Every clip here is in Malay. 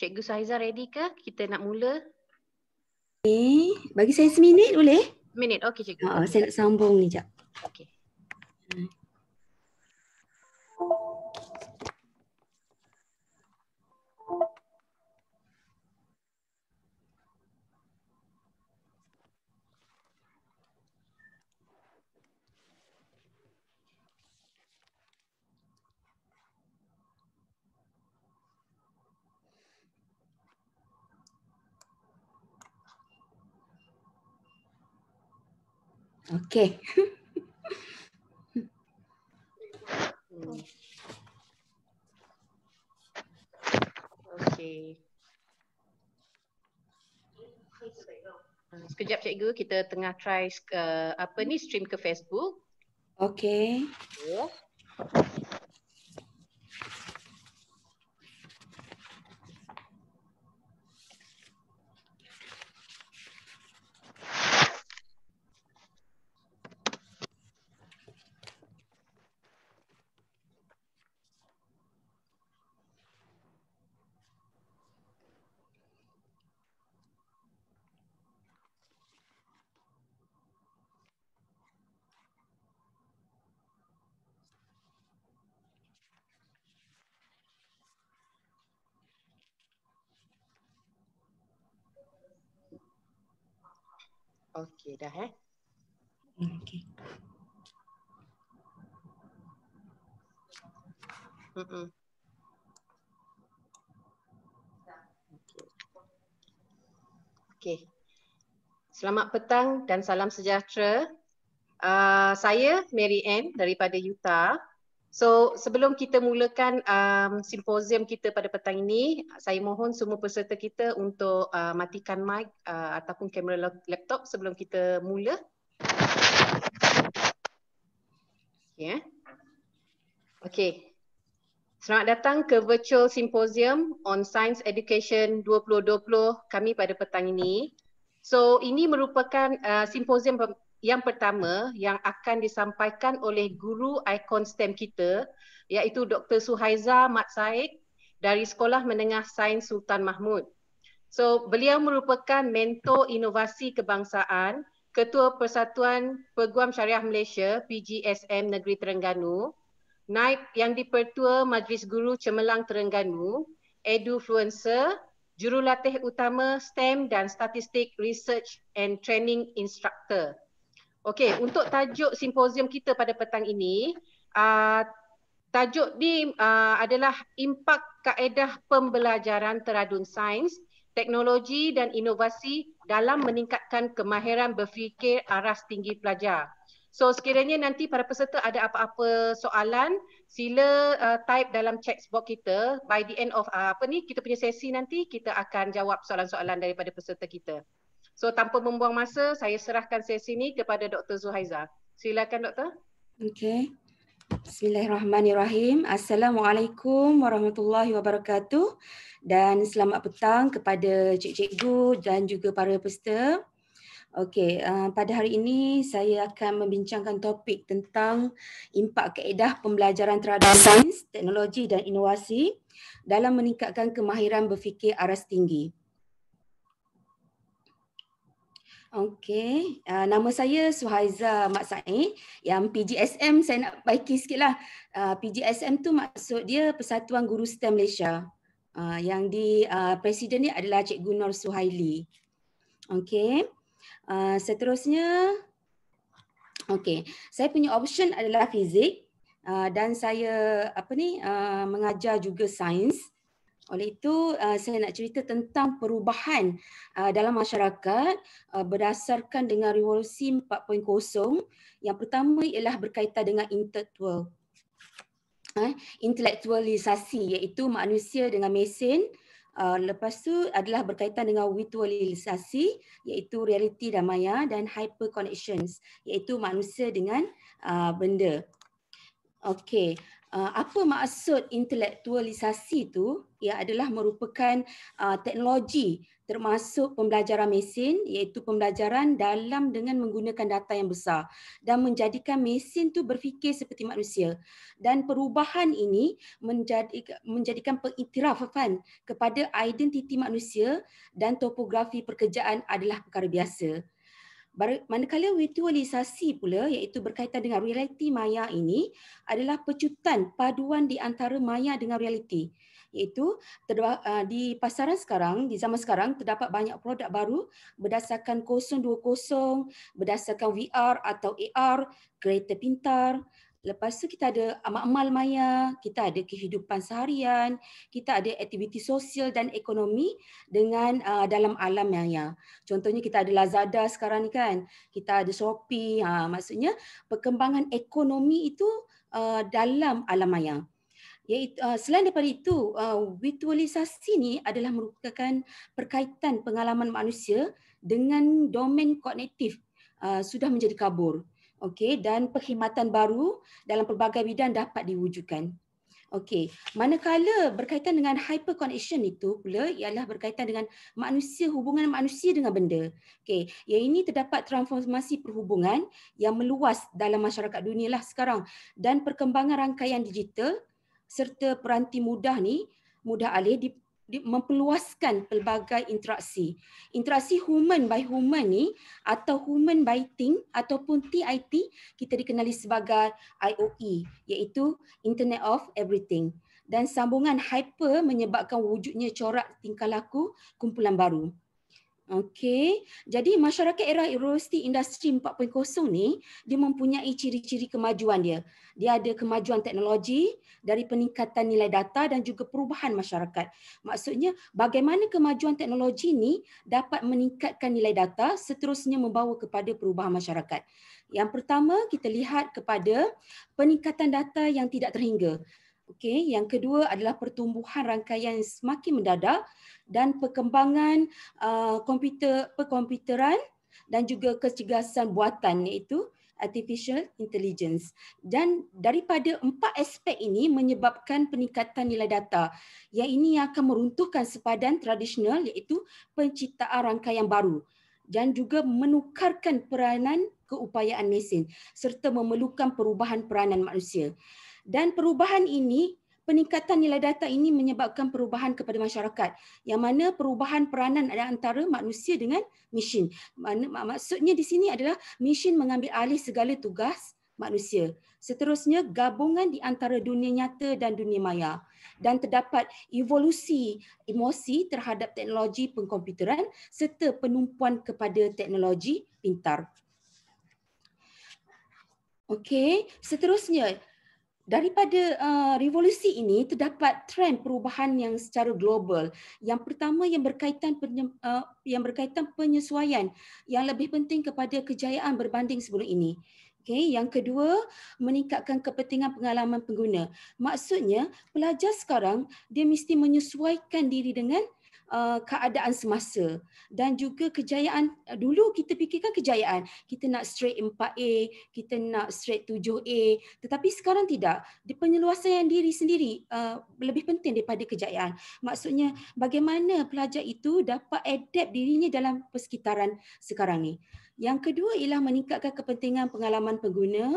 Cikgu Sahiza ready ke? Kita nak mula. Okay. Bagi saya seminit boleh? Minit, okey cikgu. Oh, saya nak sambung ni sekejap. Okey. Hmm. Okay. okay. Sekejap cikgu, kita tengah try uh, apa ni stream ke Facebook. Okay. Okay. Ya. Okey dah eh. Okey. Mm Okey. Selamat petang dan salam sejahtera. Uh, saya Mary Ann daripada Utah. So sebelum kita mulakan um, simposium kita pada petang ini, saya mohon semua peserta kita untuk uh, matikan mic uh, ataupun kamera laptop sebelum kita mula. Yeah. Okay. Selamat datang ke virtual symposium on science education 2020 kami pada petang ini. So ini merupakan uh, simposium yang pertama yang akan disampaikan oleh guru ikon STEM kita iaitu Dr. Suhaiza Mat Said dari Sekolah Menengah Sains Sultan Mahmud. So, beliau merupakan mentor inovasi kebangsaan, Ketua Persatuan Peguam Syariah Malaysia PGSM Negeri Terengganu, Naib Yang Dipertua Majlis Guru Cemerlang Terengganu, Edufluencer, Jurulatih Utama STEM dan Statistik Research and Training Instructor. Okey, untuk tajuk simposium kita pada petang ini, uh, tajuk ni uh, adalah impak kaedah pembelajaran teradun sains, teknologi dan inovasi dalam meningkatkan kemahiran berfikir aras tinggi pelajar. So sekiranya nanti para peserta ada apa-apa soalan, sila uh, type dalam chat box kita. By the end of uh, apa ni kita punya sesi nanti kita akan jawab soalan-soalan daripada peserta kita. So tanpa membuang masa, saya serahkan sesi ini kepada Dr. Zuhaiza. Silakan Doktor. Okay. Bismillahirrahmanirrahim. Assalamualaikum warahmatullahi wabarakatuh. Dan selamat petang kepada cikgu-cikgu dan juga para peserta. Okey, uh, pada hari ini saya akan membincangkan topik tentang impak kaedah pembelajaran terhadap sains, teknologi dan inovasi dalam meningkatkan kemahiran berfikir aras tinggi. Okey, uh, nama saya Suhaiza Mat Said. Yang PGSM saya nak baiki sikitlah. Uh, ah, PGSM tu maksud dia Persatuan Guru STEM Malaysia. Uh, yang di uh, presiden dia adalah Cikgu Nur Suhaili. Okey. Uh, seterusnya Okey, saya punya option adalah fizik uh, dan saya apa ni uh, mengajar juga sains. Uh, oleh itu, uh, saya nak cerita tentang perubahan uh, dalam masyarakat uh, berdasarkan dengan revolusi 4.0. Yang pertama ialah berkaitan dengan intellectual. Eh, intelektualisasi iaitu manusia dengan mesin. Lepas tu adalah berkaitan dengan virtualisasi iaitu realiti dan maya dan hyperconnections iaitu manusia dengan benda. Okey. Uh, apa maksud intelektualisasi tu ia adalah merupakan uh, teknologi termasuk pembelajaran mesin iaitu pembelajaran dalam dengan menggunakan data yang besar dan menjadikan mesin tu berfikir seperti manusia dan perubahan ini menjadi menjadikan pengiktirafan kepada identiti manusia dan topografi pekerjaan adalah perkara biasa Manakala virtualisasi pula iaitu berkaitan dengan realiti maya ini adalah pecutan paduan di antara maya dengan realiti iaitu ah, di pasaran sekarang di zaman sekarang terdapat banyak produk baru berdasarkan kosong dua kosong, berdasarkan VR atau AR kereta pintar Lepas tu kita ada amal-amal maya, kita ada kehidupan seharian, kita ada aktiviti sosial dan ekonomi dengan uh, dalam alam maya. Contohnya kita ada Lazada sekarang ni kan, kita ada Shopee, uh, maksudnya perkembangan ekonomi itu uh, dalam alam maya. Iaitu, uh, selain daripada itu, uh, virtualisasi ni adalah merupakan perkaitan pengalaman manusia dengan domain kognitif uh, sudah menjadi kabur okey dan perkhidmatan baru dalam pelbagai bidang dapat diwujudkan. Okey, manakala berkaitan dengan hyperconnection itu pula ialah berkaitan dengan manusia hubungan manusia dengan benda. Okey, ya ini terdapat transformasi perhubungan yang meluas dalam masyarakat dunia lah sekarang dan perkembangan rangkaian digital serta peranti mudah ni mudah alih memperluaskan pelbagai interaksi. Interaksi human by human ni atau human by thing ataupun TIT kita dikenali sebagai IOE iaitu Internet of Everything dan sambungan hyper menyebabkan wujudnya corak tingkah laku kumpulan baru. Okey. Jadi masyarakat era industri industri 4.0 ni dia mempunyai ciri-ciri kemajuan dia. Dia ada kemajuan teknologi dari peningkatan nilai data dan juga perubahan masyarakat. Maksudnya bagaimana kemajuan teknologi ni dapat meningkatkan nilai data seterusnya membawa kepada perubahan masyarakat. Yang pertama kita lihat kepada peningkatan data yang tidak terhingga. Okey, yang kedua adalah pertumbuhan rangkaian semakin mendadak dan perkembangan uh, komputer perkomputeran dan juga kecergasan buatan iaitu artificial intelligence. Dan daripada empat aspek ini menyebabkan peningkatan nilai data yang ini akan meruntuhkan sepadan tradisional iaitu penciptaan rangkaian baru dan juga menukarkan peranan keupayaan mesin serta memerlukan perubahan peranan manusia dan perubahan ini peningkatan nilai data ini menyebabkan perubahan kepada masyarakat yang mana perubahan peranan ada antara manusia dengan mesin maksudnya di sini adalah mesin mengambil alih segala tugas manusia seterusnya gabungan di antara dunia nyata dan dunia maya dan terdapat evolusi emosi terhadap teknologi pengkomputeran serta penumpuan kepada teknologi pintar Okey, seterusnya daripada uh, revolusi ini terdapat trend perubahan yang secara global yang pertama yang berkaitan penye, uh, yang berkaitan penyesuaian yang lebih penting kepada kejayaan berbanding sebelum ini Okay, yang kedua meningkatkan kepentingan pengalaman pengguna maksudnya pelajar sekarang dia mesti menyesuaikan diri dengan Eh, keadaan semasa dan juga kejayaan eh, dulu kita fikirkan kejayaan kita nak straight 4A kita nak straight 7A tetapi sekarang tidak di penyeluasan diri sendiri uh, lebih penting daripada kejayaan maksudnya bagaimana pelajar itu dapat adapt dirinya dalam persekitaran sekarang ni yang kedua ialah meningkatkan kepentingan pengalaman pengguna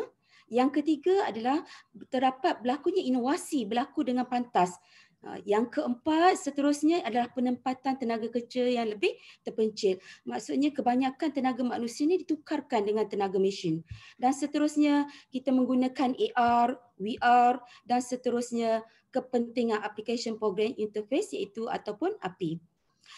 yang ketiga adalah terdapat berlakunya inovasi berlaku dengan pantas Ah, yang keempat seterusnya adalah penempatan tenaga kerja yang lebih terpencil. Maksudnya kebanyakan tenaga manusia ini ditukarkan dengan tenaga mesin. Dan seterusnya kita menggunakan AR, VR dan seterusnya kepentingan application program interface iaitu ataupun API.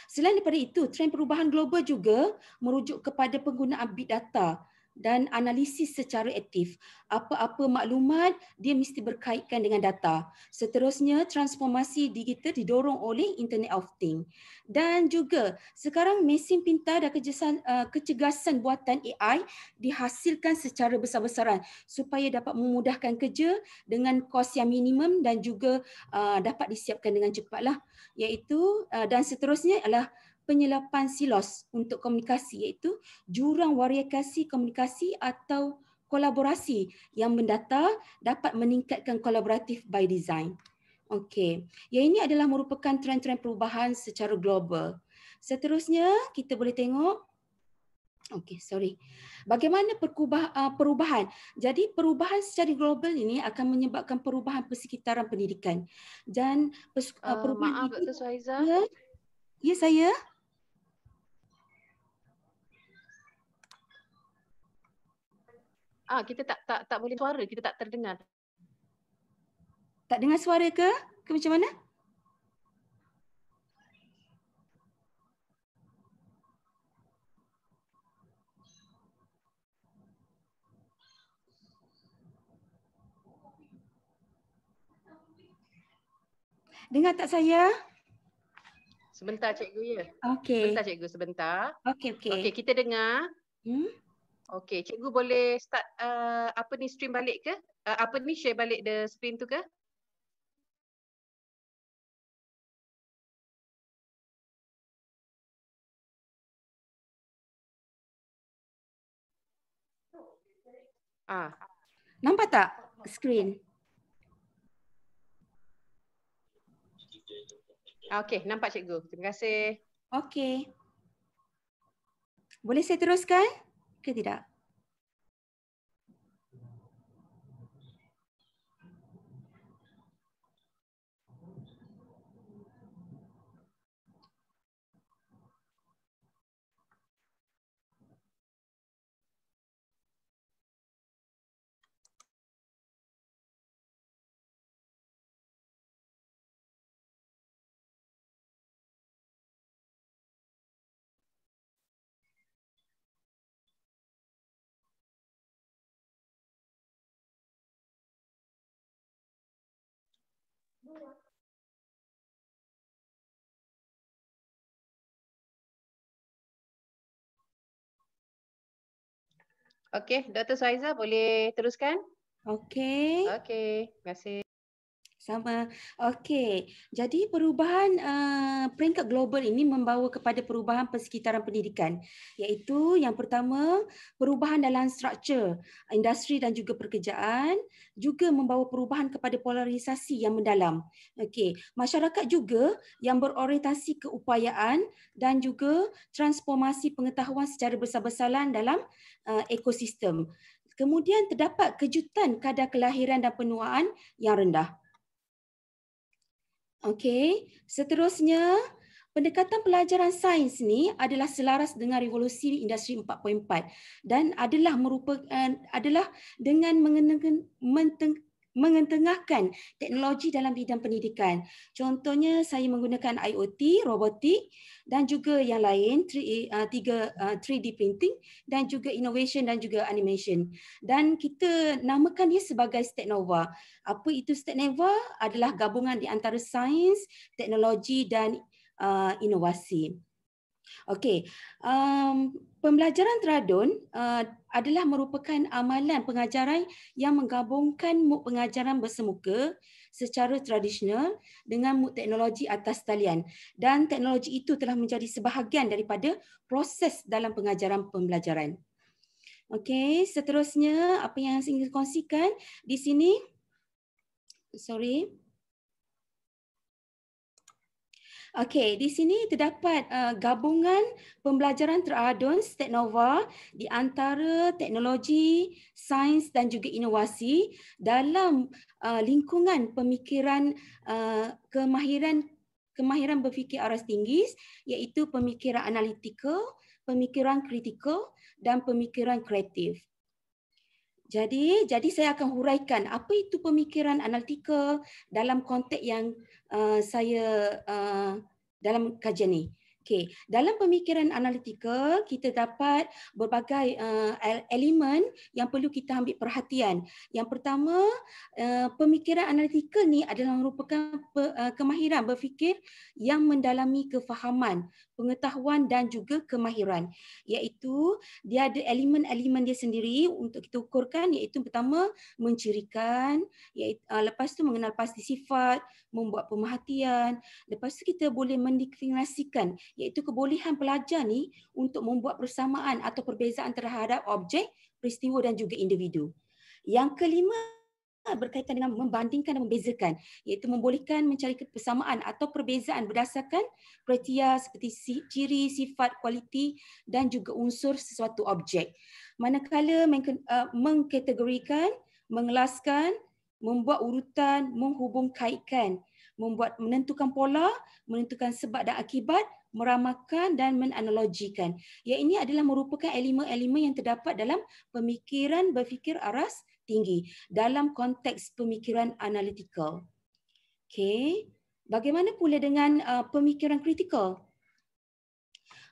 Selain daripada itu, tren perubahan global juga merujuk kepada penggunaan big data dan analisis secara aktif. Apa-apa maklumat dia mesti berkaitkan dengan data. Seterusnya transformasi digital didorong oleh Internet of Things. Dan juga sekarang mesin pintar dan kejesan, uh, eh, kecegasan buatan AI dihasilkan secara besar-besaran supaya dapat memudahkan kerja dengan kos yang minimum dan juga uh, dapat disiapkan dengan cepatlah. Iaitu uh, dan seterusnya adalah penyelapan silos untuk komunikasi iaitu jurang variasi komunikasi atau kolaborasi yang mendata dapat meningkatkan kolaboratif by design. Okey, ya ini adalah merupakan trend-trend perubahan secara global. Seterusnya kita boleh tengok Okey, sorry. Bagaimana ah, perubahan? Jadi perubahan secara global ini akan menyebabkan perubahan persekitaran pendidikan. Dan ah, ah, perubahan uh, maaf, ini... Maaf, Dr. Suhaizah. Ya, ya, saya. Ah kita tak tak tak boleh suara, kita tak terdengar. Tak dengar suara ke? Ke macam mana? Dengar tak saya? Sebentar cikgu ya. Okey. Sebentar cikgu sebentar. Okey okey. Okey kita dengar. Hmm. Okay, cikgu boleh start uh, apa ni stream balik ke? Uh, apa ni share balik the screen tu ke? Ah. Nampak tak screen? Ah, okay, nampak cikgu. Terima kasih. Okay, Boleh saya teruskan? ক্রেতারা Okey, Dr. Suhaiza boleh teruskan? Okey. Okey, terima kasih sama. Okey. Jadi perubahan uh, peringkat global ini membawa kepada perubahan persekitaran pendidikan iaitu yang pertama perubahan dalam struktur industri dan juga pekerjaan juga membawa perubahan kepada polarisasi yang mendalam. Okey. Masyarakat juga yang berorientasi keupayaan dan juga transformasi pengetahuan secara besar-besaran dalam uh, ekosistem. Kemudian terdapat kejutan kadar kelahiran dan penuaan yang rendah. Okey, seterusnya pendekatan pelajaran sains ni adalah selaras dengan revolusi industri 4.4 dan adalah merupakan eh, adalah dengan mengenakan menteng, mengentengahkan teknologi dalam bidang pendidikan. Contohnya saya menggunakan IoT, robotik dan juga yang lain 3D uh, uh, printing dan juga innovation dan juga animation. Dan kita namakan dia sebagai Stenova. Apa itu Stenova? Adalah gabungan di antara sains, teknologi dan uh, inovasi. Okey, um, pembelajaran teradun uh, adalah merupakan amalan pengajaran yang menggabungkan mood pengajaran bersemuka secara tradisional dengan mood teknologi atas talian dan teknologi itu telah menjadi sebahagian daripada proses dalam pengajaran pembelajaran. Okey, seterusnya apa yang saya ingin kongsikan di sini, sorry, Okey, di sini terdapat uh, gabungan pembelajaran teradun Teknova di antara teknologi, sains dan juga inovasi dalam uh, lingkungan pemikiran uh, kemahiran kemahiran berfikir aras tinggi iaitu pemikiran analitikal, pemikiran kritikal dan pemikiran kreatif. Jadi, jadi saya akan huraikan apa itu pemikiran analitikal dalam konteks yang Uh, saya uh, dalam kajian ini. Okay. Dalam pemikiran analitikal, kita dapat berbagai uh, elemen yang perlu kita ambil perhatian. Yang pertama, uh, pemikiran analitikal ni adalah merupakan pe, uh, kemahiran berfikir yang mendalami kefahaman, pengetahuan dan juga kemahiran. Iaitu, dia ada elemen-elemen dia sendiri untuk kita ukurkan, iaitu pertama, mencirikan, iaitu, uh, lepas tu mengenal pasti sifat, membuat pemerhatian, lepas tu kita boleh mendefinisikan iaitu kebolehan pelajar ni untuk membuat persamaan atau perbezaan terhadap objek, peristiwa dan juga individu. Yang kelima berkaitan dengan membandingkan dan membezakan iaitu membolehkan mencari persamaan atau perbezaan berdasarkan kriteria seperti ciri, sifat, kualiti dan juga unsur sesuatu objek. Manakala uh, mengkategorikan, mengelaskan, membuat urutan, menghubungkaitkan, membuat menentukan pola, menentukan sebab dan akibat, meramalkan dan menanalogikan. Ya ini adalah merupakan elemen-elemen yang terdapat dalam pemikiran berfikir aras tinggi dalam konteks pemikiran analitikal. Okay, bagaimana pula dengan uh, pemikiran kritikal?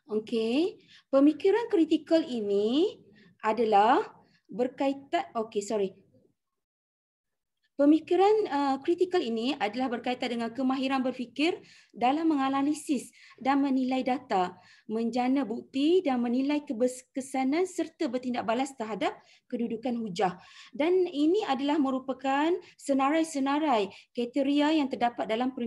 Okay, pemikiran kritikal ini adalah berkaitan Okay, sorry, Pemikiran uh, kritikal ini adalah berkaitan dengan kemahiran berfikir dalam menganalisis dan menilai data, menjana bukti dan menilai kesanan serta bertindak balas terhadap kedudukan hujah. Dan ini adalah merupakan senarai-senarai kriteria yang terdapat dalam uh,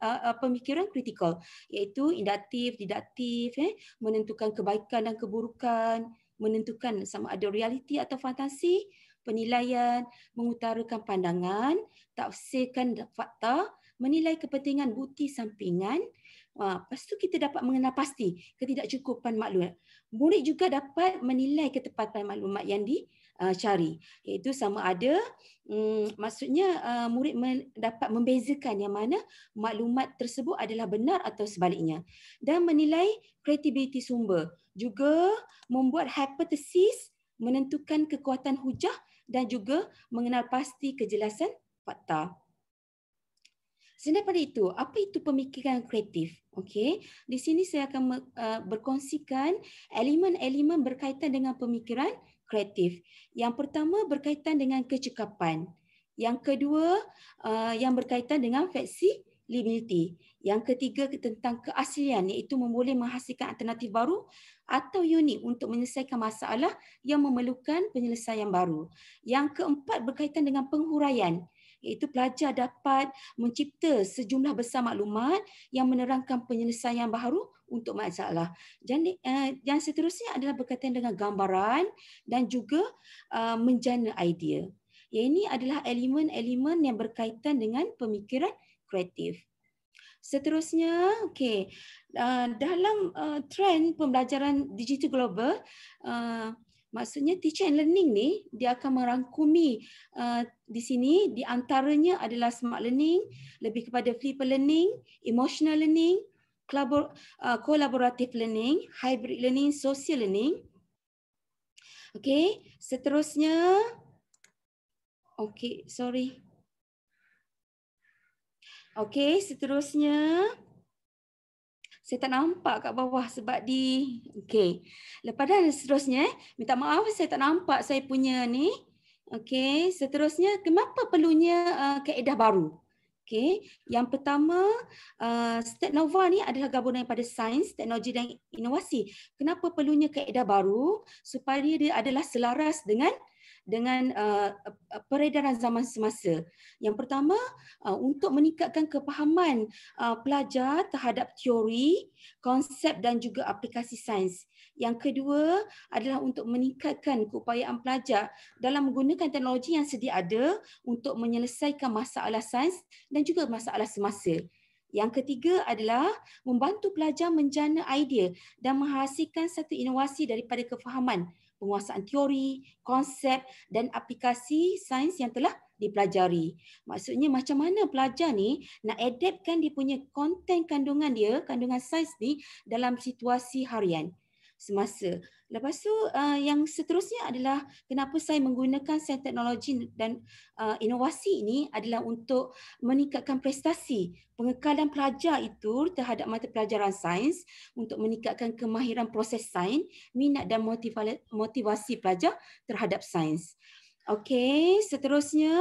uh, pemikiran kritikal iaitu indaktif, didaktif, eh, menentukan kebaikan dan keburukan, menentukan sama ada realiti atau fantasi, penilaian, mengutarakan pandangan, tafsirkan fakta, menilai kepentingan bukti sampingan. Ha, lepas tu kita dapat mengenal pasti ketidakcukupan maklumat. Murid juga dapat menilai ketepatan maklumat yang dicari. Iaitu sama ada hmm, maksudnya uh, murid men- dapat membezakan yang mana maklumat tersebut adalah benar atau sebaliknya. Dan menilai kredibiliti sumber. Juga membuat hipotesis menentukan kekuatan hujah dan juga mengenal pasti kejelasan fakta. Selain pada itu, apa itu pemikiran kreatif? Okey, di sini saya akan uh, berkongsikan elemen-elemen berkaitan dengan pemikiran kreatif. Yang pertama berkaitan dengan kecekapan. Yang kedua uh, yang berkaitan dengan flexibility. Yang ketiga tentang keaslian iaitu memboleh menghasilkan alternatif baru atau unik untuk menyelesaikan masalah yang memerlukan penyelesaian baru. Yang keempat berkaitan dengan penghuraian iaitu pelajar dapat mencipta sejumlah besar maklumat yang menerangkan penyelesaian baru untuk masalah. Dan uh, eh, yang seterusnya adalah berkaitan dengan gambaran dan juga uh, menjana idea. Ini adalah elemen-elemen yang berkaitan dengan pemikiran kreatif. Seterusnya, okey, uh, dalam uh, trend pembelajaran digital global, uh, maksudnya teacher and learning ni dia akan merangkumi uh, di sini di antaranya adalah smart learning, lebih kepada flipper learning, emotional learning, collabor uh, collaborative learning, hybrid learning, social learning. Okey, seterusnya Okey, sorry. Okey, seterusnya. Saya tak nampak kat bawah sebab di... Okey. Lepas dan seterusnya, minta maaf saya tak nampak saya punya ni. Okey, seterusnya kenapa perlunya uh, kaedah baru? Okey, yang pertama, uh, State Nova ni adalah gabungan pada sains, teknologi dan inovasi. Kenapa perlunya kaedah baru? Supaya dia adalah selaras dengan dengan uh, peredaran zaman semasa. Yang pertama, uh, untuk meningkatkan kepahaman uh, pelajar terhadap teori, konsep dan juga aplikasi sains. Yang kedua adalah untuk meningkatkan keupayaan pelajar dalam menggunakan teknologi yang sedia ada untuk menyelesaikan masalah sains dan juga masalah semasa. Yang ketiga adalah membantu pelajar menjana idea dan menghasilkan satu inovasi daripada kefahaman penguasaan teori, konsep dan aplikasi sains yang telah dipelajari. Maksudnya macam mana pelajar ni nak adaptkan dia punya konten kandungan dia, kandungan sains ni dalam situasi harian semasa. Lepas tu uh, yang seterusnya adalah kenapa saya menggunakan sains teknologi dan uh, inovasi ini adalah untuk meningkatkan prestasi pengekalan pelajar itu terhadap mata pelajaran sains untuk meningkatkan kemahiran proses sains, minat dan motivasi pelajar terhadap sains. Okey, seterusnya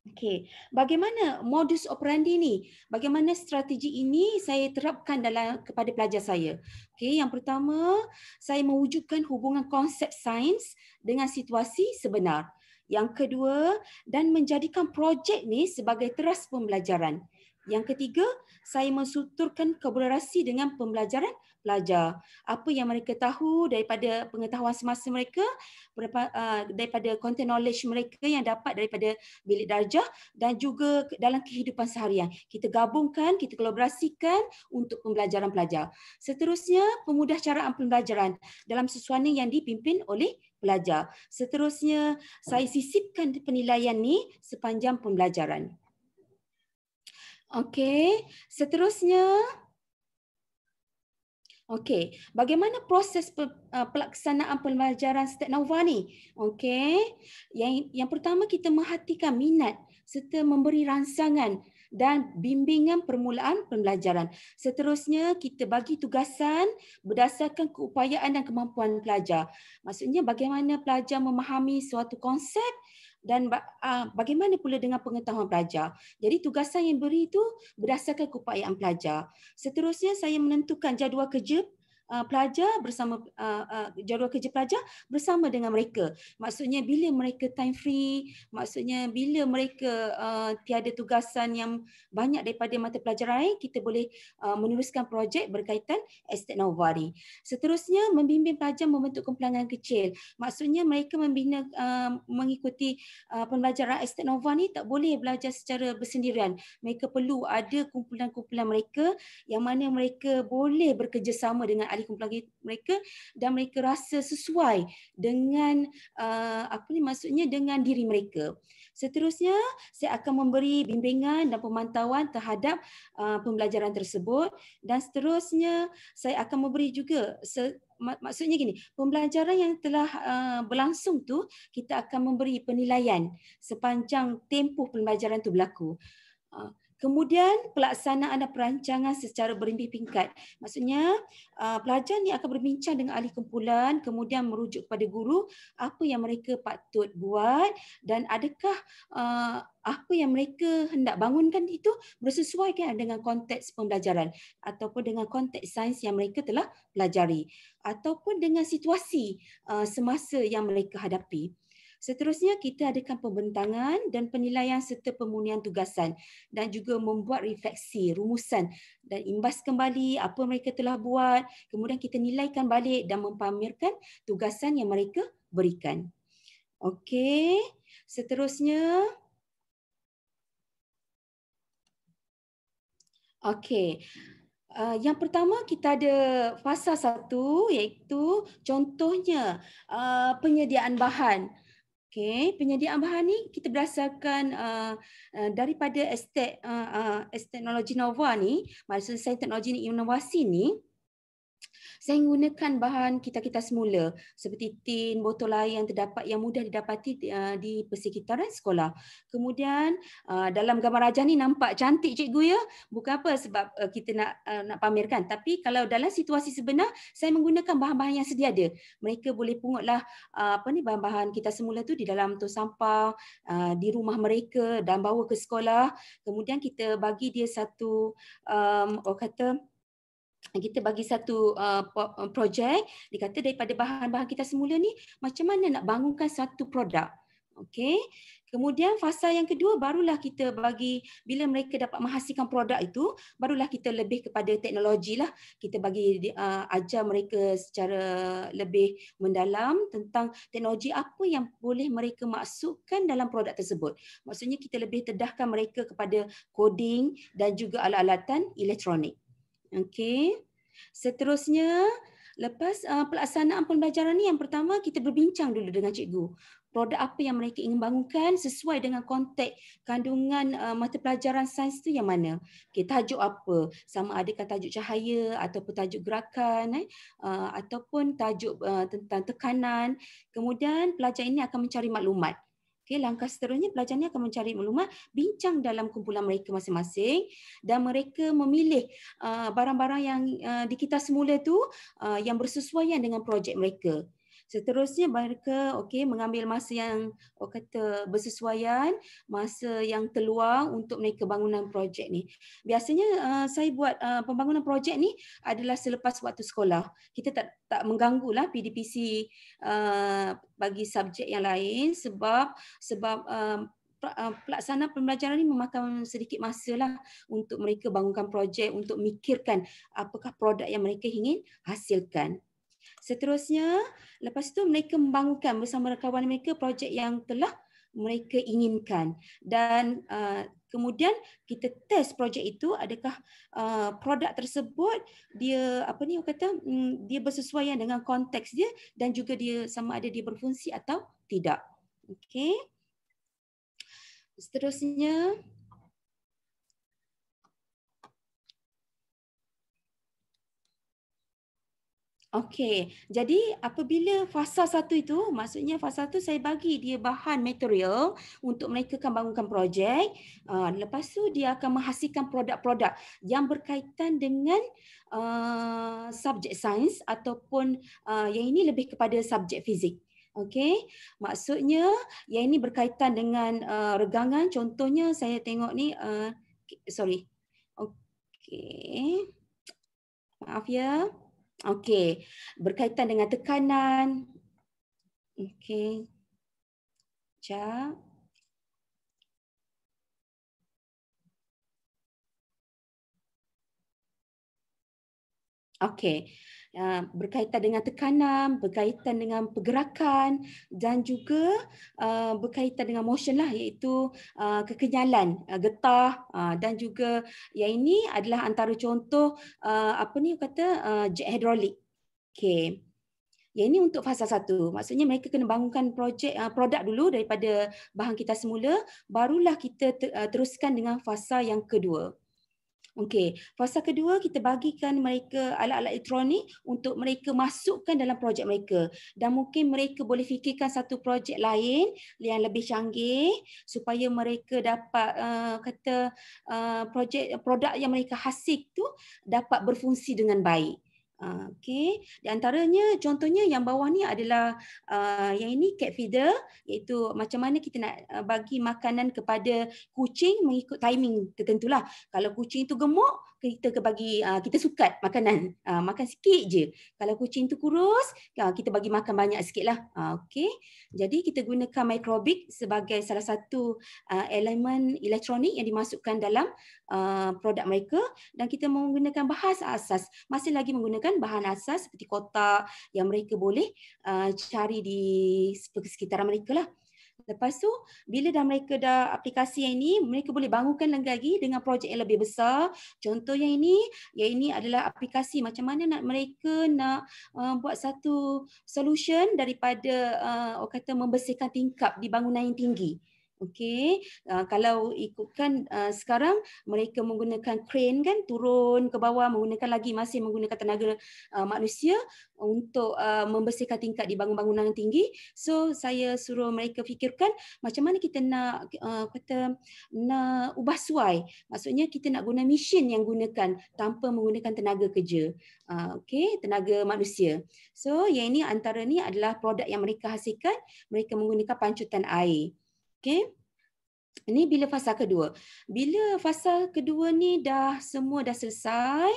Okey, bagaimana modus operandi ni? Bagaimana strategi ini saya terapkan dalam kepada pelajar saya? Okey, yang pertama, saya mewujudkan hubungan konsep sains dengan situasi sebenar. Yang kedua, dan menjadikan projek ni sebagai teras pembelajaran. Yang ketiga, saya mensuturkan kolaborasi dengan pembelajaran pelajar. Apa yang mereka tahu daripada pengetahuan semasa mereka, uh, daripada content knowledge mereka yang dapat daripada bilik darjah dan juga dalam kehidupan seharian. Kita gabungkan, kita kolaborasikan untuk pembelajaran pelajar. Seterusnya, pemudah cara pembelajaran dalam sesuatu yang dipimpin oleh pelajar. Seterusnya, saya sisipkan penilaian ni sepanjang pembelajaran. Okey, seterusnya Okey, bagaimana proses uh, pelaksanaan pembelajaran Stat Nova ni? Okey, yang yang pertama kita merhatikan minat serta memberi rangsangan dan bimbingan permulaan pembelajaran. Seterusnya kita bagi tugasan berdasarkan keupayaan dan kemampuan pelajar. Maksudnya bagaimana pelajar memahami suatu konsep, dan ah, bagaimana pula dengan pengetahuan pelajar. Jadi tugasan yang beri itu berdasarkan keupayaan pelajar. Seterusnya saya menentukan jadual kerja Uh, pelajar bersama uh, uh, jadual kerja pelajar bersama dengan mereka. Maksudnya bila mereka time free, maksudnya bila mereka uh, tiada tugasan yang banyak daripada mata pelajaran lain, kita boleh uh, meneruskan projek berkaitan estet novari. Seterusnya membimbing pelajar membentuk kumpulan kecil. Maksudnya mereka membina uh, mengikuti uh, pembelajaran estet novari ni tak boleh belajar secara bersendirian. Mereka perlu ada kumpulan-kumpulan mereka yang mana mereka boleh bekerjasama dengan di kumpulan mereka dan mereka rasa sesuai dengan uh, apa ni maksudnya dengan diri mereka. Seterusnya, saya akan memberi bimbingan dan pemantauan terhadap uh, pembelajaran tersebut dan seterusnya saya akan memberi juga se- maksudnya gini pembelajaran yang telah uh, berlangsung tu kita akan memberi penilaian sepanjang tempoh pembelajaran tu berlaku uh, Kemudian pelaksanaan dan perancangan secara berimbih pingkat. Maksudnya uh, pelajar ni akan berbincang dengan ahli kumpulan kemudian merujuk kepada guru apa yang mereka patut buat dan adakah uh, apa yang mereka hendak bangunkan itu bersesuaikan dengan konteks pembelajaran ataupun dengan konteks sains yang mereka telah pelajari ataupun dengan situasi uh, semasa yang mereka hadapi. Seterusnya kita adakan pembentangan dan penilaian serta pemenuhan tugasan dan juga membuat refleksi rumusan dan imbas kembali apa mereka telah buat. Kemudian kita nilaikan balik dan mempamerkan tugasan yang mereka berikan. Okey, seterusnya Okey. Uh, yang pertama kita ada fasa satu iaitu contohnya uh, penyediaan bahan. Okay, penyediaan bahan ni kita berdasarkan uh, uh, daripada STEC uh, uh, teknologi Nova ni, maksud saya teknologi ni, inovasi ni, saya gunakan bahan kita-kita semula seperti tin, botol air yang terdapat yang mudah didapati eh, di persekitaran sekolah. Kemudian eh, dalam gambar raja ni nampak cantik cikgu ya. Bukan apa sebab eh, kita nak nak pamerkan tapi kalau dalam situasi sebenar saya menggunakan bahan-bahan yang sedia ada. Mereka boleh pungutlah apa ni bahan-bahan kita semula tu di dalam tong sampah di rumah mereka dan bawa ke sekolah. Kemudian kita bagi dia satu um, orang kata kita bagi satu uh, uh projek dikata daripada bahan-bahan kita semula ni macam mana nak bangunkan satu produk okey kemudian fasa yang kedua barulah kita bagi bila mereka dapat menghasilkan produk itu barulah kita lebih kepada teknologi lah kita bagi uh, ajar mereka secara lebih mendalam tentang teknologi apa yang boleh mereka masukkan dalam produk tersebut maksudnya kita lebih tedahkan mereka kepada coding dan juga alat-alatan elektronik Okey. Seterusnya, lepas uh, pelaksanaan pembelajaran ni yang pertama kita berbincang dulu dengan cikgu. Produk apa yang mereka ingin bangunkan sesuai dengan konteks kandungan uh, mata pelajaran sains tu yang mana. Okey, tajuk apa? Sama ada kan tajuk cahaya atau tajuk gerakan eh uh, ataupun tajuk uh, tentang tekanan. Kemudian pelajar ini akan mencari maklumat. Okay, langkah seterusnya pelajar ni akan mencari maklumat, bincang dalam kumpulan mereka masing-masing dan mereka memilih uh, barang-barang uh, yang uh, di kita semula tu uh, yang bersesuaian dengan projek mereka. Seterusnya mereka okey mengambil masa yang orang oh, kata bersesuaian, masa yang terluang untuk mereka bangunan projek ni. Biasanya uh, saya buat uh, pembangunan projek ni adalah selepas waktu sekolah. Kita tak tak mengganggulah PDPC uh, eh, bagi subjek yang lain sebab sebab uh, pelaksana pembelajaran ini memakan sedikit masa lah untuk mereka bangunkan projek untuk mikirkan apakah produk yang mereka ingin hasilkan. Seterusnya, lepas itu mereka membangunkan bersama kawan mereka projek yang telah mereka inginkan dan uh, kemudian kita test projek itu adakah uh, produk tersebut dia apa ni kata mm, dia bersesuaian dengan konteks dia dan juga dia sama ada dia berfungsi atau tidak. Okey. Seterusnya Okey, jadi apabila fasa satu itu, maksudnya fasa satu saya bagi dia bahan material untuk mereka akan bangunkan projek. Uh, lepas tu dia akan menghasilkan produk-produk yang berkaitan dengan uh, subjek sains ataupun uh, yang ini lebih kepada subjek fizik. Okey, maksudnya yang ini berkaitan dengan uh, regangan. Contohnya saya tengok ni, uh, sorry. Okey, maaf ya. Okey, berkaitan dengan tekanan. Okey. Jap. Okey. Ya, berkaitan dengan tekanan, berkaitan dengan pergerakan dan juga uh, berkaitan dengan motion lah iaitu uh, kekenyalan, uh, getah dan juga yang ini adalah antara contoh apa ni kata jet hydraulic. Okay. Yang ini untuk fasa satu. Maksudnya mereka kena bangunkan projek produk dulu daripada bahan kita semula, barulah kita teruskan dengan fasa yang kedua. Okey, fasa kedua kita bagikan mereka alat-alat elektronik untuk mereka masukkan dalam projek mereka dan mungkin mereka boleh fikirkan satu projek lain yang lebih canggih supaya mereka dapat uh, kata uh, projek produk yang mereka hasil tu dapat berfungsi dengan baik. Ah, okay. Di antaranya contohnya yang bawah ni adalah uh, yang ini cat feeder iaitu macam mana kita nak ah, bagi makanan kepada kucing mengikut timing tertentulah. Kalau kucing itu gemuk, kita ke bagi ah, kita sukat makanan ah, makan sikit je kalau kucing tu kurus ah, kita bagi makan banyak sikitlah okey jadi kita gunakan microbic sebagai salah satu elemen elektronik yang dimasukkan dalam produk mereka dan kita menggunakan bahan asas masih lagi menggunakan bahan asas seperti kotak yang mereka boleh cari di sekitar mereka lah Lepas tu bila dah mereka dah aplikasi yang ini mereka boleh bangunkan lagi dengan projek yang lebih besar. Contoh yang ini, yang ini adalah aplikasi macam mana nak mereka nak uh, buat satu solution daripada uh, orang kata membersihkan tingkap di bangunan yang tinggi. Okey, uh, kalau ikutkan uh, sekarang mereka menggunakan crane kan turun ke bawah menggunakan lagi masih menggunakan tenaga uh, manusia untuk uh, membersihkan tingkat di bangunan-bangunan yang tinggi. So saya suruh mereka fikirkan macam mana kita nak uh, kata nak ubah suai. Maksudnya kita nak guna mesin yang gunakan tanpa menggunakan tenaga kerja. Uh, Okey, tenaga manusia. So yang ini antara ni adalah produk yang mereka hasilkan, mereka menggunakan pancutan air. Okay. Ini bila fasa kedua. Bila fasa kedua ni dah semua dah selesai,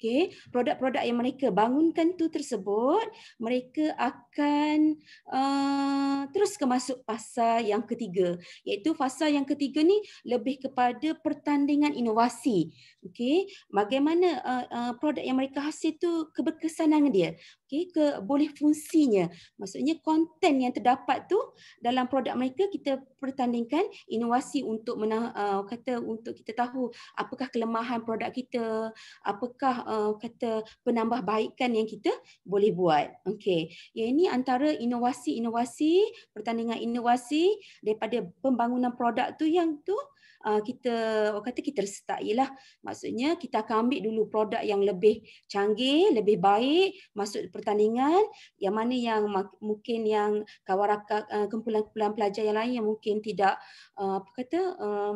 okay, produk-produk yang mereka bangunkan tu tersebut, mereka akan uh, terus ke masuk fasa yang ketiga. Iaitu fasa yang ketiga ni lebih kepada pertandingan inovasi. Okay, bagaimana uh, uh, produk yang mereka hasil tu keberkesanan dia? Okay, ke boleh fungsinya. Maksudnya konten yang terdapat tu dalam produk mereka kita pertandingkan inovasi untuk mena- uh, kata untuk kita tahu apakah kelemahan produk kita, apakah uh, kata penambahbaikan yang kita boleh buat. Okey. Ya ini antara inovasi-inovasi, pertandingan inovasi daripada pembangunan produk tu yang tu uh, kita orang kata kita sertailah. Maksudnya kita akan ambil dulu produk yang lebih canggih, lebih baik masuk pertandingan yang mana yang mungkin yang kawarak uh, kumpulan-kumpulan pelajar yang lain yang mungkin tidak uh, apa kata uh,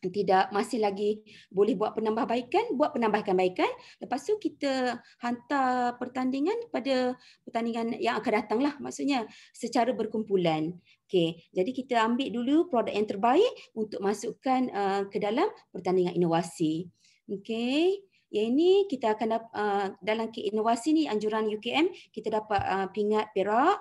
tidak masih lagi boleh buat penambahbaikan buat penambahkan penambahbaikan lepas tu kita hantar pertandingan pada pertandingan yang akan datang lah, maksudnya secara berkumpulan okey jadi kita ambil dulu produk yang terbaik untuk masukkan uh, ke dalam pertandingan inovasi okey yang ini kita akan uh, dalam inovasi ni anjuran UKM kita dapat uh, pingat perak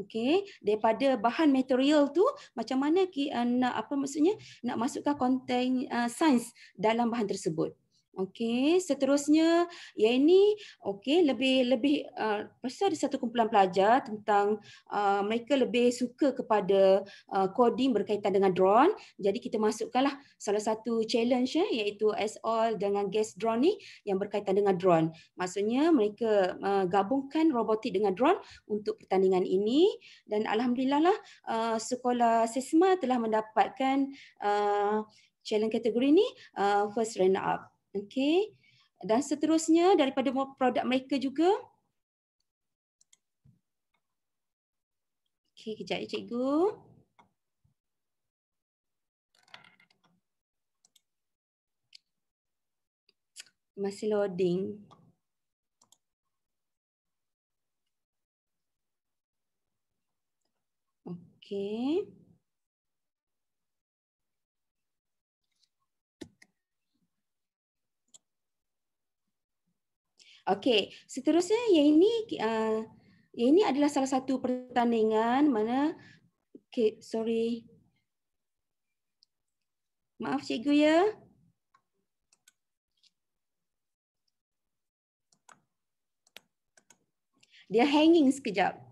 okey daripada bahan material tu macam mana uh, nak apa maksudnya nak masukkan konten uh, eh, sains dalam bahan tersebut Okey, seterusnya ya ini okey lebih lebih uh, pasal ada satu kumpulan pelajar tentang uh, mereka lebih suka kepada uh, coding berkaitan dengan drone. Jadi kita masukkanlah salah satu challenge ya iaitu all dengan gas drone ni yang berkaitan dengan drone. Maksudnya mereka uh, gabungkan robotik dengan drone untuk pertandingan ini dan alhamdulillah lah uh, sekolah SESMA telah mendapatkan uh, challenge kategori ni uh, first runner up. Okey. Dan seterusnya daripada produk mereka juga. Okey, kejap ya cikgu. Masih loading. Okey. Okey, seterusnya yang ini uh, yang ini adalah salah satu pertandingan mana okay, sorry. Maaf cikgu ya. Dia hanging sekejap.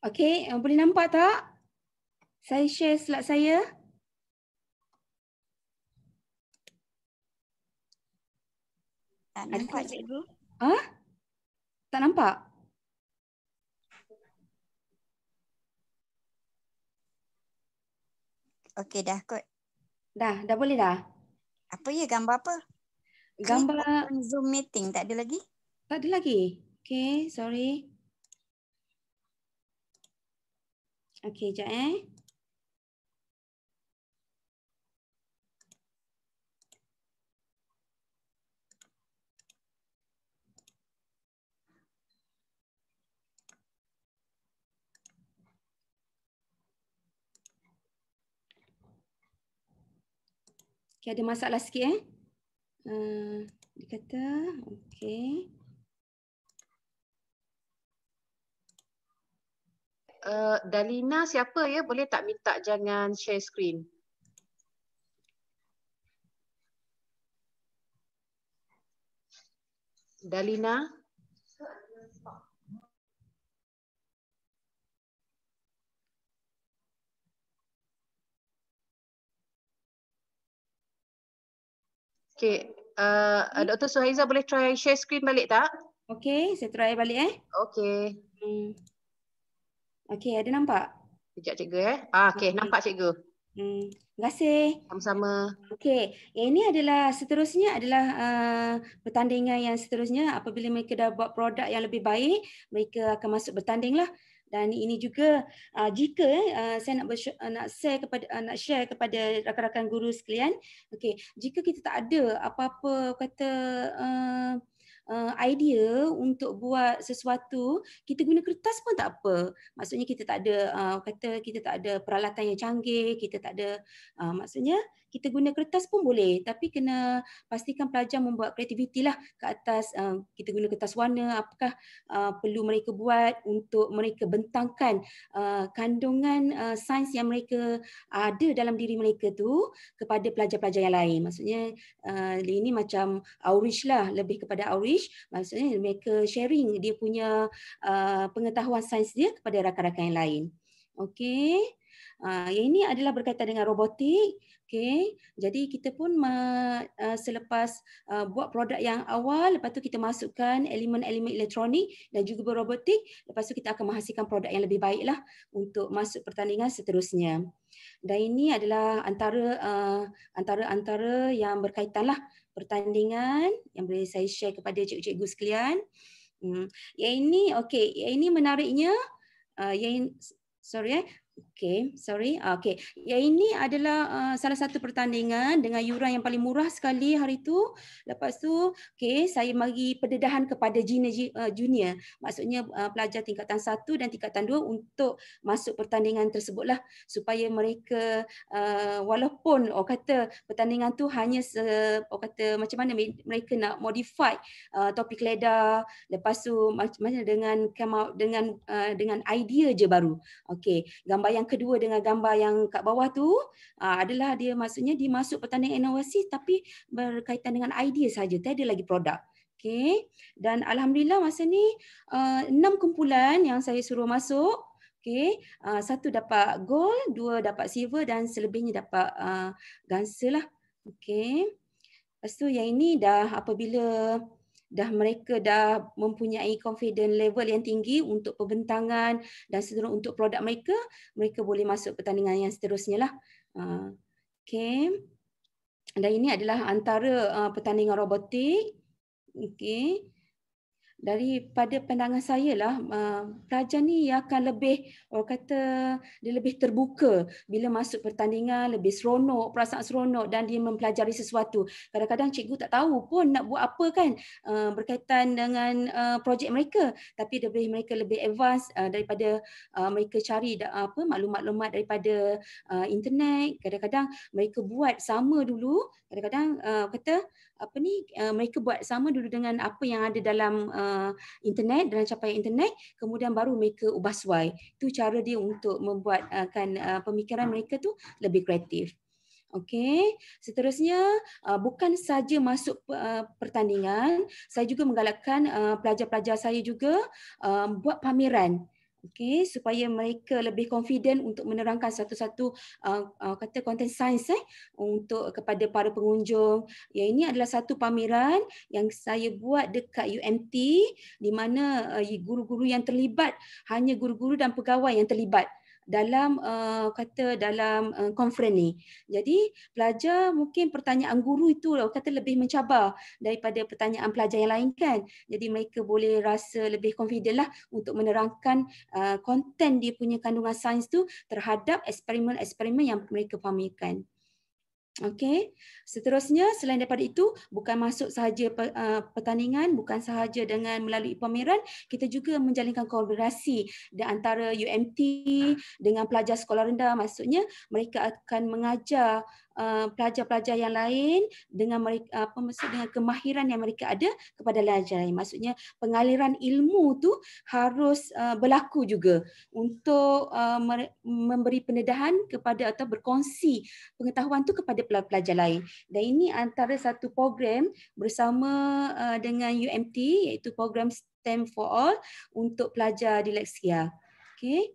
Okay, eh, boleh nampak tak? Saya share slide saya. Tak nampak cikgu. Ha? Tak nampak? Okey dah kot. Dah, dah boleh dah. Apa ya gambar apa? Gambar Zoom meeting tak ada lagi? Tak ada lagi. Okey, sorry. Okey, jap eh. Okay, ada masalah sikit eh. Uh, dia kata, okay. uh, Dalina siapa ya boleh tak minta jangan share screen Dalina Okay. uh, eh, Dr. Suhaiza boleh try share screen balik tak? Okay, saya try balik eh. Okay. Hmm. Okey, ada nampak? Sekejap cikgu eh. Ah, okey, okay. nampak cikgu. Hmm, terima kasih. Sama-sama. Okey, eh, ini adalah seterusnya adalah uh, pertandingan yang seterusnya apabila mereka dah buat produk yang lebih baik, mereka akan masuk bertandinglah. Dan ini juga uh, jika eh, uh, saya nak uh, nak share kepada uh, nak share kepada rakan-rakan guru sekalian, okey, jika kita tak ada apa-apa kata uh, uh, idea untuk buat sesuatu, kita guna kertas pun tak apa. Maksudnya kita tak ada uh, kata kita tak ada peralatan yang canggih, kita tak ada uh, maksudnya kita guna kertas pun boleh tapi kena pastikan pelajar membuat kreativiti lah ke atas uh, kita guna kertas warna apakah uh, perlu mereka buat untuk mereka bentangkan uh, kandungan uh, sains yang mereka ada dalam diri mereka tu kepada pelajar-pelajar yang lain maksudnya uh, ini macam outreach lah lebih kepada outreach maksudnya mereka sharing dia punya uh, pengetahuan sains dia kepada rakan-rakan yang lain okey Uh, yang ini adalah berkaitan dengan robotik. Uh, Okay, jadi kita pun e, selepas e, buat produk yang awal, lepas tu kita masukkan elemen-elemen elektronik dan juga robotik, lepas tu kita akan menghasilkan produk yang lebih baiklah untuk masuk pertandingan seterusnya. Dan ini adalah antara e, antara antara yang berkaitanlah pertandingan yang boleh saya share kepada cikgu-cikgu sekalian. Hmm. Yang ini okey, yang ini menariknya yang sorry eh Okay, sorry. Ah, okay, ya ini adalah uh, salah satu pertandingan dengan yura yang paling murah sekali hari itu. Lepas tu, okay, saya bagi pendedahan kepada junior, ah, junior. maksudnya uh, pelajar tingkatan satu dan tingkatan dua untuk masuk pertandingan tersebutlah supaya mereka uh, walaupun orang kata pertandingan tu hanya se, orang kata macam mana mereka nak modify uh, topik leda, Lepas tu macam mana dengan come dengan uh, dengan idea je baru. Okay, gambar gambar yang kedua dengan gambar yang kat bawah tu uh, adalah dia maksudnya dia masuk pertandingan inovasi tapi berkaitan dengan idea saja tiada lagi produk Okay dan alhamdulillah masa ni uh, enam kumpulan yang saya suruh masuk Okay uh, ah, satu dapat gold dua dapat silver dan selebihnya dapat uh, lah. Okay lepas tu yang ini dah apabila dah mereka dah mempunyai confident level yang tinggi untuk pembentangan dan seterusnya untuk produk mereka, mereka boleh masuk pertandingan yang seterusnya lah. Ah, okay. Dan ini adalah antara ah, pertandingan robotik. Okay. Dari pada pandangan saya lah uh, pelajar ni akan lebih orang kata dia lebih terbuka bila masuk pertandingan lebih seronok perasaan seronok dan dia mempelajari sesuatu kadang-kadang cikgu tak tahu pun nak buat apa kan uh, berkaitan dengan uh, projek mereka tapi lebih mereka lebih advance daripada mereka cari apa maklumat-maklumat daripada internet kadang-kadang mereka buat sama dulu kadang-kadang kata apa ni uh, mereka buat sama dulu dengan apa yang ada dalam uh, internet dalam capaian internet kemudian baru mereka ubah suai itu cara dia untuk membuatkan eh, uh, pemikiran mereka tu lebih kreatif Okey, seterusnya bukan saja masuk pertandingan, saya juga menggalakkan pelajar-pelajar saya juga buat pameran. Okay, supaya mereka lebih confident untuk menerangkan satu-satu uh, uh, kata konten science eh untuk kepada para pengunjung ya ini adalah satu pameran yang saya buat dekat UMT di mana uh, guru-guru uh, yang terlibat hanya guru-guru dan pegawai yang terlibat dalam uh, kata dalam uh, konferen ni. Jadi pelajar mungkin pertanyaan guru itu lah kata lebih mencabar daripada pertanyaan pelajar yang lain kan. Jadi mereka boleh rasa lebih confident lah untuk menerangkan konten uh, dia punya kandungan sains tu terhadap eksperimen-eksperimen yang mereka pamerkan. Okey. Seterusnya selain daripada itu bukan masuk sahaja pertandingan bukan sahaja dengan melalui pameran kita juga menjalinkan kolaborasi di antara UMT dengan pelajar sekolah rendah maksudnya mereka akan mengajar Eh, pelajar-pelajar yang lain dengan mereka apa dengan kemahiran yang mereka ada kepada pelajar lain. Maksudnya pengaliran ilmu tu harus eh, berlaku juga untuk eh, memberi pendedahan kepada atau berkongsi pengetahuan tu kepada pelajar lain. Dan ini antara satu program bersama dengan UMT iaitu program STEM for All untuk pelajar dileksia. Okay.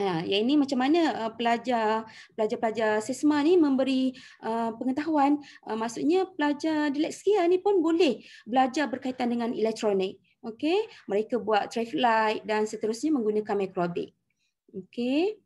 Ya ini macam mana eh, pelajar pelajar-pelajar sesma ni memberi eh, pengetahuan eh, maksudnya pelajar dileksia ni pun boleh belajar berkaitan dengan elektronik okey mereka buat traffic light dan seterusnya menggunakan mikrobik okey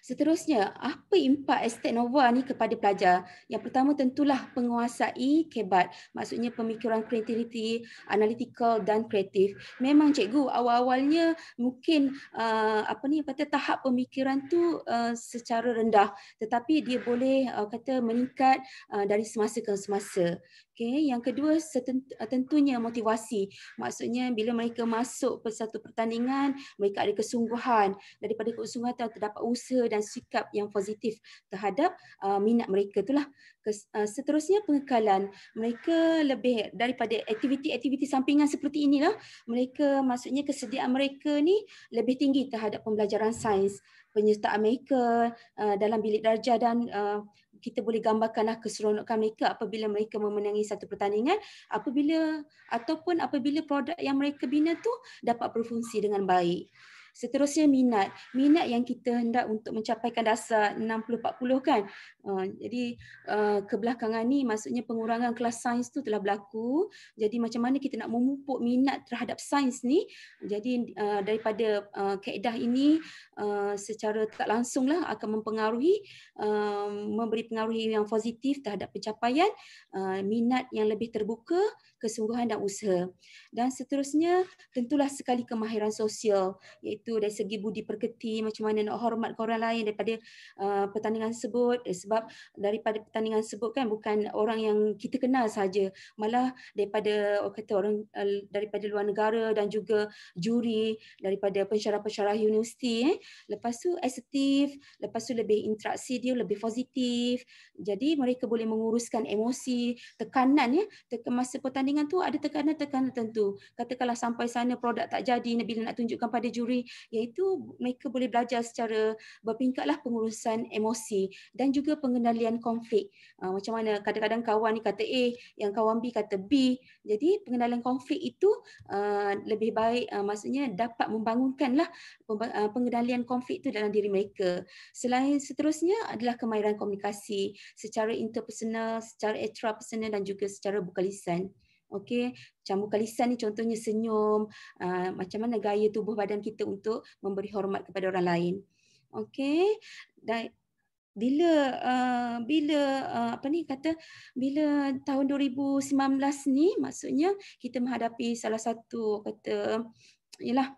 Seterusnya, apa impak estet nova ni kepada pelajar? Yang pertama tentulah penguasai kebat, maksudnya pemikiran kreativiti, analitikal dan kreatif. Memang cikgu awal-awalnya mungkin uh, apa ni kata tahap pemikiran tu uh, secara rendah, tetapi dia boleh uh, kata meningkat uh, dari semasa ke semasa. Okay. Yang kedua, eh, tentunya motivasi. Maksudnya bila mereka masuk ke satu pertandingan, mereka ada kesungguhan. Daripada kesungguhan itu, terdapat usaha dan sikap yang positif terhadap uh, minat mereka itulah. uh, eh, seterusnya, pengekalan. Mereka lebih daripada aktiviti-aktiviti sampingan seperti inilah, mereka maksudnya kesediaan mereka ni lebih tinggi terhadap pembelajaran sains. Penyertaan mereka uh, dalam bilik darjah dan uh, kita boleh gambarkanlah keseronokan mereka apabila mereka memenangi satu pertandingan apabila ataupun apabila produk yang mereka bina tu dapat berfungsi dengan baik seterusnya minat minat yang kita hendak untuk mencapaikan dasar 60 40 kan uh, jadi uh, kebelakangan ni maksudnya pengurangan kelas sains tu telah berlaku jadi macam mana kita nak memupuk minat terhadap sains ni jadi uh, daripada uh, kaedah ini uh, secara tak langsung lah akan mempengaruhi uh, memberi pengaruh yang positif terhadap pencapaian uh, minat yang lebih terbuka kesungguhan dan usaha dan seterusnya tentulah sekali kemahiran sosial iaitu itu dari segi budi perketi macam mana nak hormat orang lain daripada uh, pertandingan sebut eh, sebab daripada pertandingan sebut kan bukan orang yang kita kenal saja malah daripada orang kata orang uh, daripada luar negara dan juga juri daripada pensyarah-pensyarah universiti eh lepas tu asertif lepas tu lebih interaksi dia lebih positif jadi mereka boleh menguruskan emosi tekanan ya tekan masa pertandingan tu ada tekanan-tekanan tertentu katakanlah sampai sana produk tak jadi bila nak tunjukkan pada juri iaitu mereka boleh belajar secara berpingkatlah pengurusan emosi dan juga pengendalian konflik. Uh, macam mana kadang-kadang kawan ni kata A, yang kawan B kata B. Jadi pengendalian konflik itu uh, lebih baik uh, maksudnya dapat membangunkanlah pengendalian konflik itu dalam diri mereka. Selain seterusnya adalah kemahiran komunikasi secara interpersonal, secara extrapersonal dan juga secara bukan lisan. Okey, macam muka lisan ni contohnya senyum, uh, macam mana gaya tubuh badan kita untuk memberi hormat kepada orang lain. Okey, dan bila uh, bila uh, apa ni kata bila tahun 2019 ni maksudnya kita menghadapi salah satu kata ialah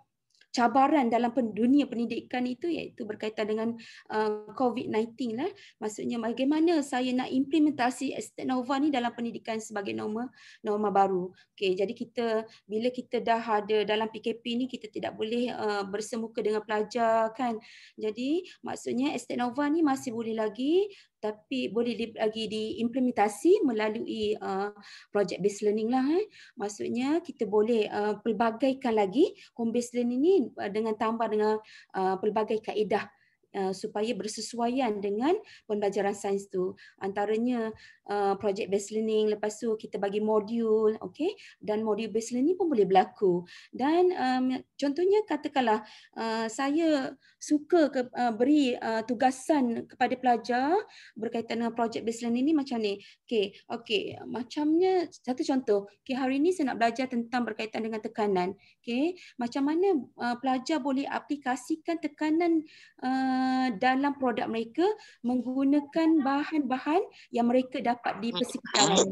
cabaran dalam dunia pendidikan itu iaitu berkaitan dengan uh, COVID-19 lah. Maksudnya bagaimana saya nak implementasi Estet Nova ni dalam pendidikan sebagai norma norma baru. Okey, jadi kita bila kita dah ada dalam PKP ni kita tidak boleh uh, bersemuka dengan pelajar kan. Jadi maksudnya Estet Nova ni masih boleh lagi tapi boleh lagi diimplementasi melalui uh, project based learning lah eh. maksudnya kita boleh uh, pelbagaikan lagi home based learning ini uh, dengan tambah dengan uh, pelbagai kaedah Uh, supaya bersesuaian dengan pembelajaran sains tu antaranya uh, project based learning lepas tu kita bagi modul okey dan modul based learning pun boleh berlaku dan um, contohnya katakanlah uh, saya suka ke, uh, beri uh, tugasan kepada pelajar berkaitan dengan project based learning ni macam ni okey okey macamnya satu contoh okey hari ni saya nak belajar tentang berkaitan dengan tekanan okey macam mana uh, pelajar boleh aplikasikan tekanan uh, dalam produk mereka menggunakan bahan-bahan yang mereka dapat di persekitaran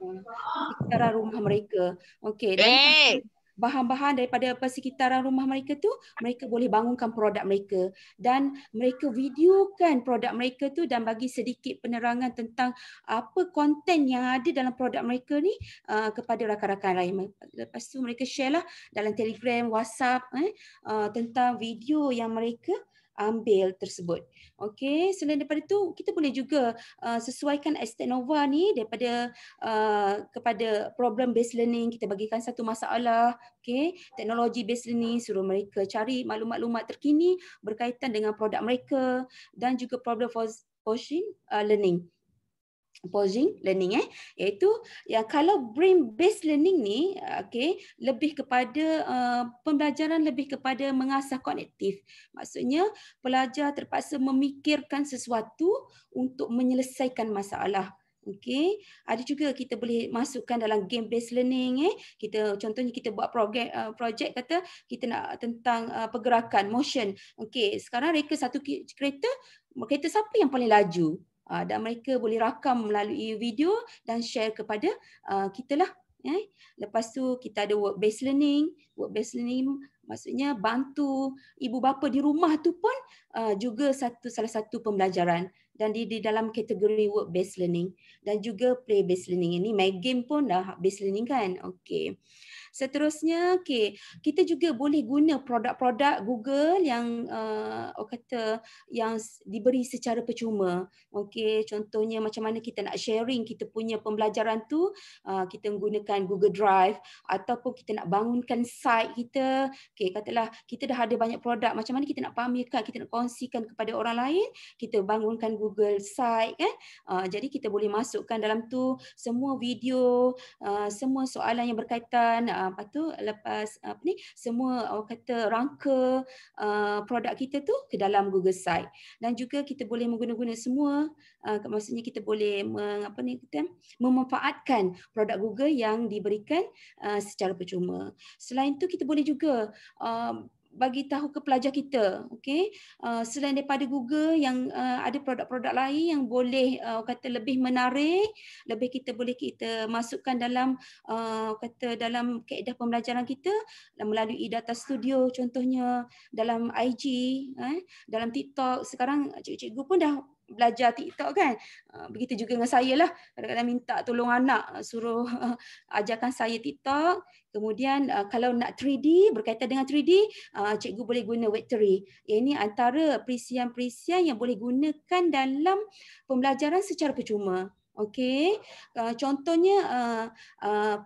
hmm. rumah mereka. Okey, dan eh. bahan-bahan daripada persekitaran rumah mereka tu mereka boleh bangunkan produk mereka dan mereka videokan produk mereka tu dan bagi sedikit penerangan tentang apa konten yang ada dalam produk mereka ni uh, kepada rakan-rakan lain lepas tu mereka share lah dalam telegram, whatsapp eh, uh, tentang video yang mereka ambil tersebut. Okey, selain daripada itu kita boleh juga uh, sesuaikan nova ni daripada uh, kepada problem based learning kita bagikan satu masalah, okey, teknologi based learning suruh mereka cari maklumat-maklumat terkini berkaitan dengan produk mereka dan juga problem for Ocean uh, Learning. Posing learning eh iaitu yang kalau brain based learning ni okey lebih kepada uh, pembelajaran lebih kepada mengasah kognitif maksudnya pelajar terpaksa memikirkan sesuatu untuk menyelesaikan masalah okey ada juga kita boleh masukkan dalam game based learning eh kita contohnya kita buat eh, projek, uh, project kata kita nak tentang uh, pergerakan motion okey sekarang reka satu kereta kereta siapa yang paling laju Ah, dan mereka boleh rakam melalui video dan share kepada ah, kita lah. Eh. Lepas tu kita ada work based learning, work based learning maksudnya bantu ibu bapa di rumah tu pun ah, juga satu salah satu pembelajaran dan di, di dalam kategori work based learning dan juga play based learning ini main game pun dah based learning kan okey Seterusnya, okay, kita juga boleh guna produk-produk Google yang uh, orang kata yang diberi secara percuma. Okay, contohnya macam mana kita nak sharing kita punya pembelajaran tu, uh, kita menggunakan Google Drive ataupun kita nak bangunkan site kita. Okay, katalah kita dah ada banyak produk, macam mana kita nak pamerkan, kita nak kongsikan kepada orang lain, kita bangunkan Google site. Kan? Eh? Uh, jadi kita boleh masukkan dalam tu semua video, uh, semua soalan yang berkaitan uh, Ah, lepas tu lepas apa ni semua orang kata rangka uh, produk kita tu ke dalam Google Site dan juga kita boleh menggunakan semua uh, maksudnya kita boleh meng, apa ni kita memanfaatkan produk Google yang diberikan uh, secara percuma selain tu kita boleh juga uh, bagi tahu ke pelajar kita okey uh, selain daripada Google yang uh, ada produk-produk lain yang boleh uh, kata lebih menarik lebih kita boleh kita masukkan dalam uh, kata dalam kaedah pembelajaran kita melalui data studio contohnya dalam IG eh dalam TikTok sekarang cikgu-cikgu pun dah belajar TikTok kan. Ah, begitu juga dengan saya lah. Kadang-kadang minta tolong anak ah, suruh ah, ajarkan saya TikTok. Kemudian kalau nak 3D, berkaitan dengan 3D, cikgu boleh guna Vectory. Ini antara perisian-perisian yang boleh gunakan dalam pembelajaran secara percuma. Okey. Contohnya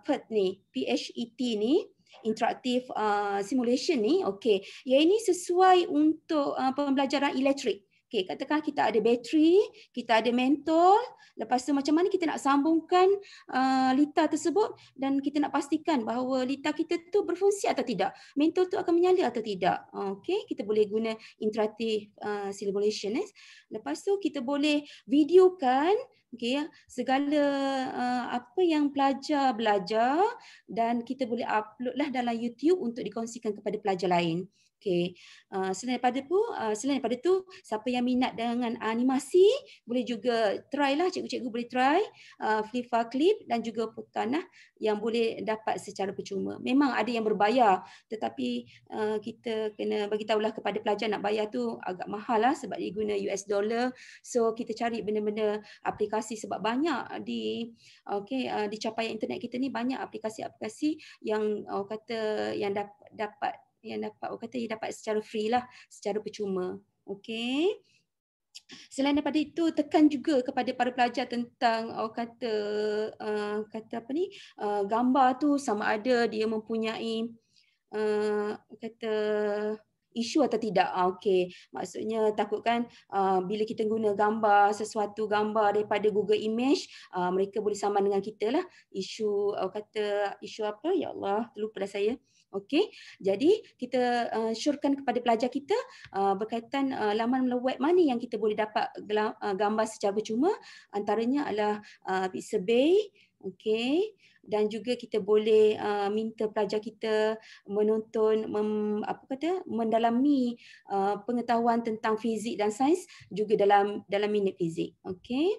PET ni, PHET ni, interactive uh, simulation ni okey ya ini sesuai untuk uh, pembelajaran elektrik Okay, katakan kita ada bateri, kita ada mentol. Lepas tu macam mana kita nak sambungkan uh, lita tersebut dan kita nak pastikan bahawa lita kita tu berfungsi atau tidak. Mentol tu akan menyala atau tidak. Okay, kita boleh guna interactive uh, simulation. Eh. Lepas tu kita boleh videokan okay, ya, segala uh, apa yang pelajar belajar dan kita boleh upload lah dalam YouTube untuk dikongsikan kepada pelajar lain. Okey. Uh, selain daripada tu, uh, selain daripada tu, siapa yang minat dengan animasi boleh juga try lah, cikgu-cikgu boleh try uh, ah, Flipa Clip dan juga Putan lah, yang boleh dapat secara percuma. Memang ada yang berbayar, tetapi uh, kita kena bagi tahulah kepada pelajar nak bayar tu agak mahal lah sebab dia guna US dollar. So kita cari benda-benda aplikasi sebab banyak di okey uh, di capaian internet kita ni banyak aplikasi-aplikasi yang uh, kata yang dapat dapat yang dapat orang kata dia dapat secara free lah secara percuma okey selain daripada itu tekan juga kepada para pelajar tentang orang kata uh, kata apa ni uh, gambar tu sama ada dia mempunyai uh, kata isu atau tidak ah, okey maksudnya takutkan uh, bila kita guna gambar sesuatu gambar daripada Google Image uh, mereka boleh saman dengan kita lah isu uh, kata isu apa ya Allah terlupa dah saya uh, Okey. Jadi kita uh, syorkan kepada pelajar kita uh, berkaitan uh, laman web mana yang kita boleh dapat uh, gambar secara percuma antaranya adalah uh, Pixabay. Okey. Dan juga kita boleh uh, minta pelajar kita menonton, mem, apa kata, mendalami uh, pengetahuan tentang fizik dan sains juga dalam dalam minit fizik. okay.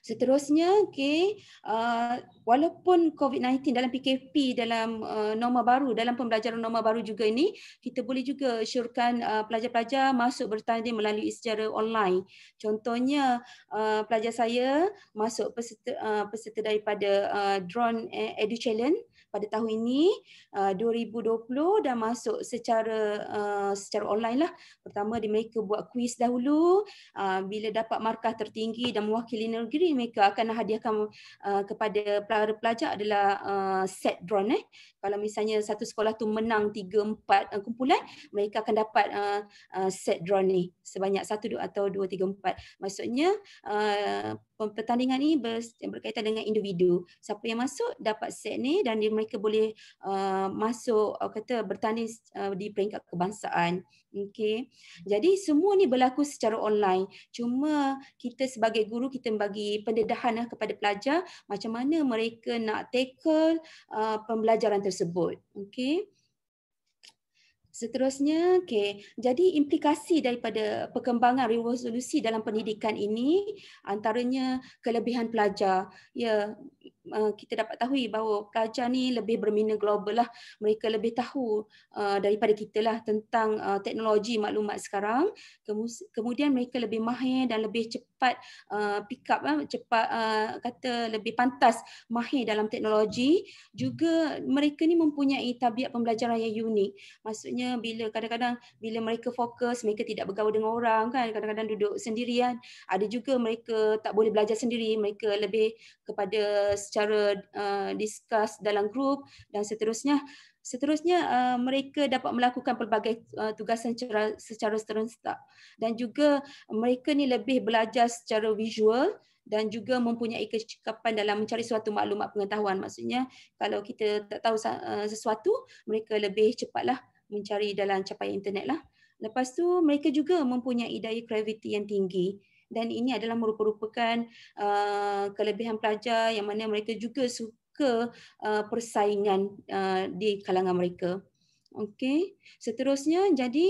Seterusnya, okay, uh, walaupun COVID-19 dalam PKP, dalam uh, norma baru, dalam pembelajaran norma baru juga ini, kita boleh juga syurkan uh, pelajar-pelajar uh, masuk bertanding melalui secara online. Contohnya, uh, pelajar saya masuk peserta, uh, peserta daripada uh, Drone eh, Edu Challenge pada tahun ini uh, 2020 dah masuk secara uh, secara online lah. Pertama di mereka buat kuis dahulu. Uh, bila dapat markah tertinggi dan mewakili negeri mereka akan hadiahkan uh, kepada pelajar pelajar adalah uh, set drone. Eh. Kalau misalnya satu sekolah tu menang tiga empat uh, kumpulan, mereka akan dapat uh, uh, set drone ni sebanyak satu atau dua tiga empat. Maksudnya uh, pertandingan ini ber, berkaitan dengan individu. Siapa yang masuk dapat set ni dan dia mereka boleh uh, masuk uh, kata bertanding uh, di peringkat kebangsaan okey jadi semua ni berlaku secara online cuma kita sebagai guru kita bagi pendedahan uh, kepada pelajar macam mana mereka nak tackle uh, pembelajaran tersebut okey Seterusnya, okay. jadi implikasi daripada perkembangan revolusi dalam pendidikan ini antaranya kelebihan pelajar. Ya, Uh, kita dapat tahu bahawa pelajar ni lebih bermina global lah. Mereka lebih tahu uh, daripada kita lah tentang uh, teknologi maklumat sekarang. Kemudian mereka lebih mahir dan lebih cepat pick up, eh, cepat kata lebih pantas mahir dalam teknologi. Juga mereka ni mempunyai tabiat pembelajaran yang unik. Maksudnya bila kadang-kadang bila mereka fokus, mereka tidak bergaul dengan orang kan. Kadang-kadang duduk sendirian. Ada juga mereka tak boleh belajar sendiri. Mereka lebih kepada secara uh, discuss dalam grup dan seterusnya seterusnya uh, mereka dapat melakukan pelbagai uh, tugasan secara, secara serentak dan juga mereka ni lebih belajar secara visual dan juga mempunyai kecekapan dalam mencari suatu maklumat pengetahuan maksudnya kalau kita tak tahu uh, sesuatu mereka lebih cepatlah mencari dalam capaian internet lah lepas tu mereka juga mempunyai daya kreativiti yang tinggi dan ini adalah merupakan uh, kelebihan pelajar yang mana mereka juga suka uh, persaingan uh, di kalangan mereka. Okey. Seterusnya jadi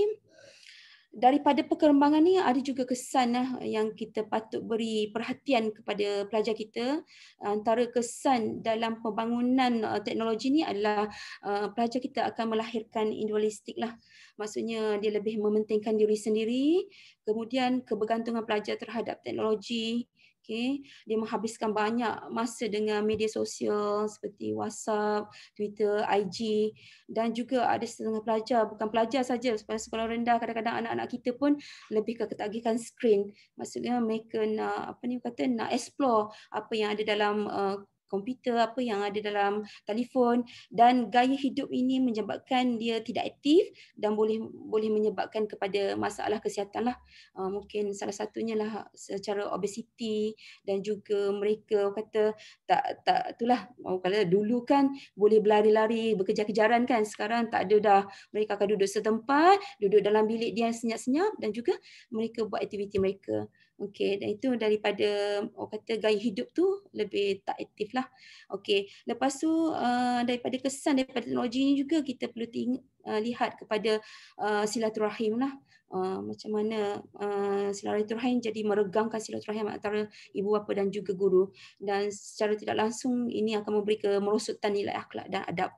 daripada perkembangan ni ada juga kesan lah yang kita patut beri perhatian kepada pelajar kita. Antara kesan dalam pembangunan uh, teknologi ni adalah uh, pelajar kita akan melahirkan individualistik lah. Maksudnya dia lebih mementingkan diri sendiri, kemudian kebergantungan pelajar terhadap teknologi, Okay. Dia menghabiskan banyak masa dengan media sosial seperti WhatsApp, Twitter, IG dan juga ada setengah pelajar, bukan pelajar saja, sebab sekolah rendah kadang-kadang anak-anak kita pun lebih ke ketagihkan skrin. Maksudnya mereka nak apa ni kata nak explore apa yang ada dalam uh, komputer apa yang ada dalam telefon dan gaya hidup ini menyebabkan dia tidak aktif dan boleh boleh menyebabkan kepada masalah kesihatan lah uh, mungkin salah satunya lah secara obesiti dan juga mereka kata tak tak itulah kata dulu kan boleh berlari-lari berkejar-kejaran kan sekarang tak ada dah mereka akan duduk setempat duduk dalam bilik dia senyap-senyap dan juga mereka buat aktiviti mereka Okey, dan itu daripada orang kata gaya hidup tu lebih tak aktif lah. Okey, lepas tu uh, daripada kesan daripada teknologi ni juga kita perlu ting- uh, lihat kepada uh, silaturahim lah. Uh, macam mana uh, silaturahim jadi meregangkan silaturahim antara ibu bapa dan juga guru dan secara tidak langsung ini akan memberi kemerosotan nilai akhlak dan adab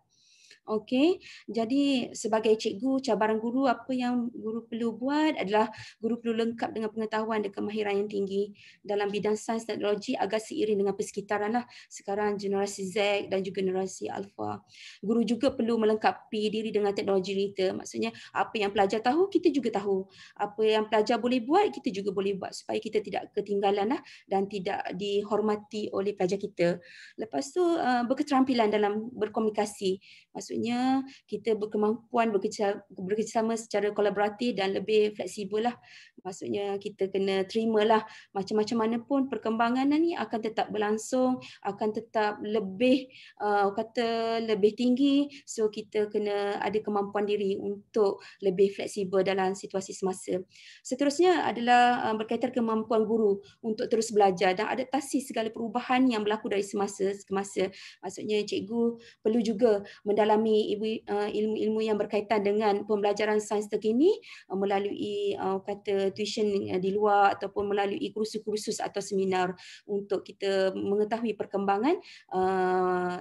Okey. Jadi sebagai cikgu, cabaran guru apa yang guru perlu buat adalah guru perlu lengkap dengan pengetahuan dan kemahiran yang tinggi dalam bidang sains dan teknologi agar seiring dengan persekitaran lah. Sekarang generasi Z dan juga generasi Alpha. Guru juga perlu melengkapi diri dengan teknologi kita. Maksudnya apa yang pelajar tahu, kita juga tahu. Apa yang pelajar boleh buat, kita juga boleh buat supaya kita tidak ketinggalan lah dan tidak dihormati oleh pelajar kita. Lepas tu eh, berketerampilan dalam berkomunikasi. Maksudnya maksudnya kita berkemampuan bekerja, bekerjasama secara kolaboratif dan lebih fleksibel lah. Maksudnya kita kena terima lah macam-macam mana pun perkembangan ni akan tetap berlangsung, akan tetap lebih uh, kata lebih tinggi. So kita kena ada kemampuan diri untuk lebih fleksibel dalam situasi semasa. Seterusnya adalah uh, berkaitan kemampuan guru untuk terus belajar dan adaptasi segala perubahan yang berlaku dari semasa ke semasa. Maksudnya cikgu perlu juga mendalami memahami uh, ilmu-ilmu yang berkaitan dengan pembelajaran sains terkini uh, melalui uh, kata tuition di luar ataupun melalui kursus-kursus atau seminar untuk kita mengetahui perkembangan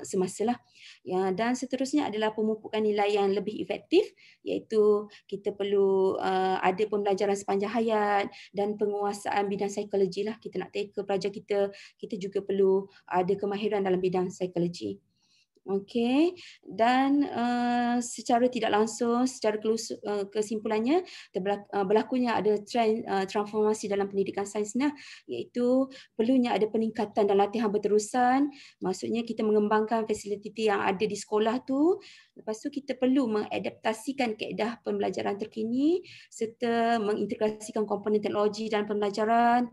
semasa lah. Ya, dan seterusnya adalah pemupukan nilai yang lebih efektif iaitu kita perlu ada pembelajaran sepanjang hayat dan penguasaan bidang psikologi lah. Kita nak take ke pelajar kita, kita juga perlu ada kemahiran dalam bidang psikologi. Okey dan uh, secara tidak langsung secara eh, kesimpulannya eh, berlakunya ada trend uh, transformasi dalam pendidikan sainsnya iaitu perlunya ada peningkatan dan latihan berterusan maksudnya kita mengembangkan fasiliti yang ada di sekolah tu lepas tu kita perlu mengadaptasikan kaedah pembelajaran terkini serta mengintegrasikan komponen teknologi dalam pembelajaran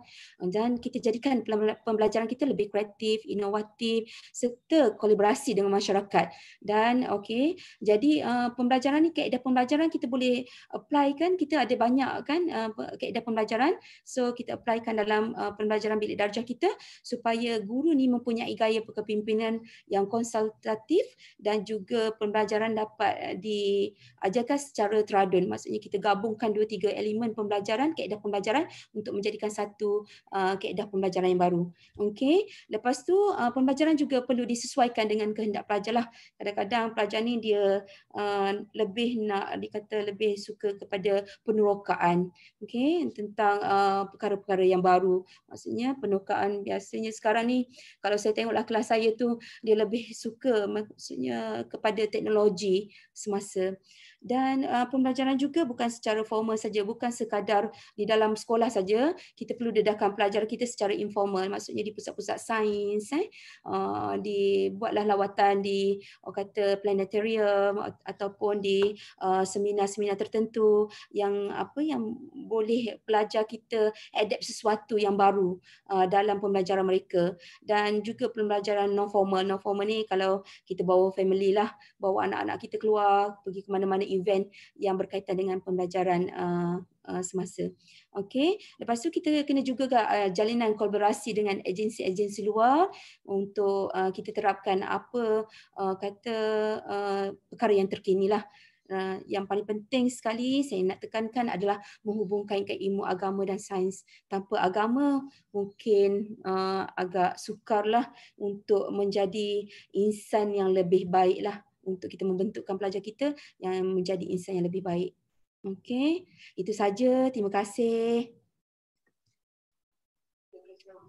dan kita jadikan pembelajaran kita lebih kreatif inovatif serta kolaborasi dengan masyarakat dan okey jadi uh, pembelajaran ni kaedah pembelajaran kita boleh apply kan kita ada banyak kan uh, kaedah pembelajaran so kita applykan dalam uh, pembelajaran bilik darjah kita supaya guru ni mempunyai gaya kepimpinan yang konsultatif dan juga pembelajaran dapat diajarkan secara teradun maksudnya kita gabungkan dua tiga elemen pembelajaran kaedah pembelajaran untuk menjadikan satu uh, kaedah pembelajaran yang baru okey lepas tu uh, pembelajaran juga perlu disesuaikan dengan kehendak lah kadang-kadang pelajar ni dia uh, lebih nak dikata lebih suka kepada penerokaan okay tentang uh, perkara-perkara uh, yang baru maksudnya penerokaan biasanya sekarang ni kalau saya tengoklah kelas saya tu dia lebih suka maksudnya kepada teknologi semasa dan uh, pembelajaran juga bukan secara formal saja bukan sekadar di dalam sekolah saja kita perlu dedahkan pelajar kita secara informal maksudnya di pusat-pusat sains eh uh, di buatlah lawatan di orang kata planetarium ataupun di uh, seminar-seminar tertentu yang apa yang boleh pelajar kita adapt sesuatu yang baru uh, dalam pembelajaran mereka dan juga pembelajaran non formal non formal ni kalau kita bawa family lah bawa anak-anak kita keluar pergi ke mana-mana event yang berkaitan dengan pembelajaran uh, Uh, semasa. Okey, lepas tu kita kena juga uh, jalinan kolaborasi dengan agensi-agensi luar untuk uh, kita terapkan apa uh, kata uh, perkara yang terkini lah. Uh, yang paling penting sekali saya nak tekankan adalah menghubungkan ke ilmu agama dan sains. Tanpa agama mungkin uh, agak sukarlah untuk menjadi insan yang lebih baiklah. lah untuk kita membentukkan pelajar kita yang menjadi insan yang lebih baik. Okey, itu saja. Terima kasih.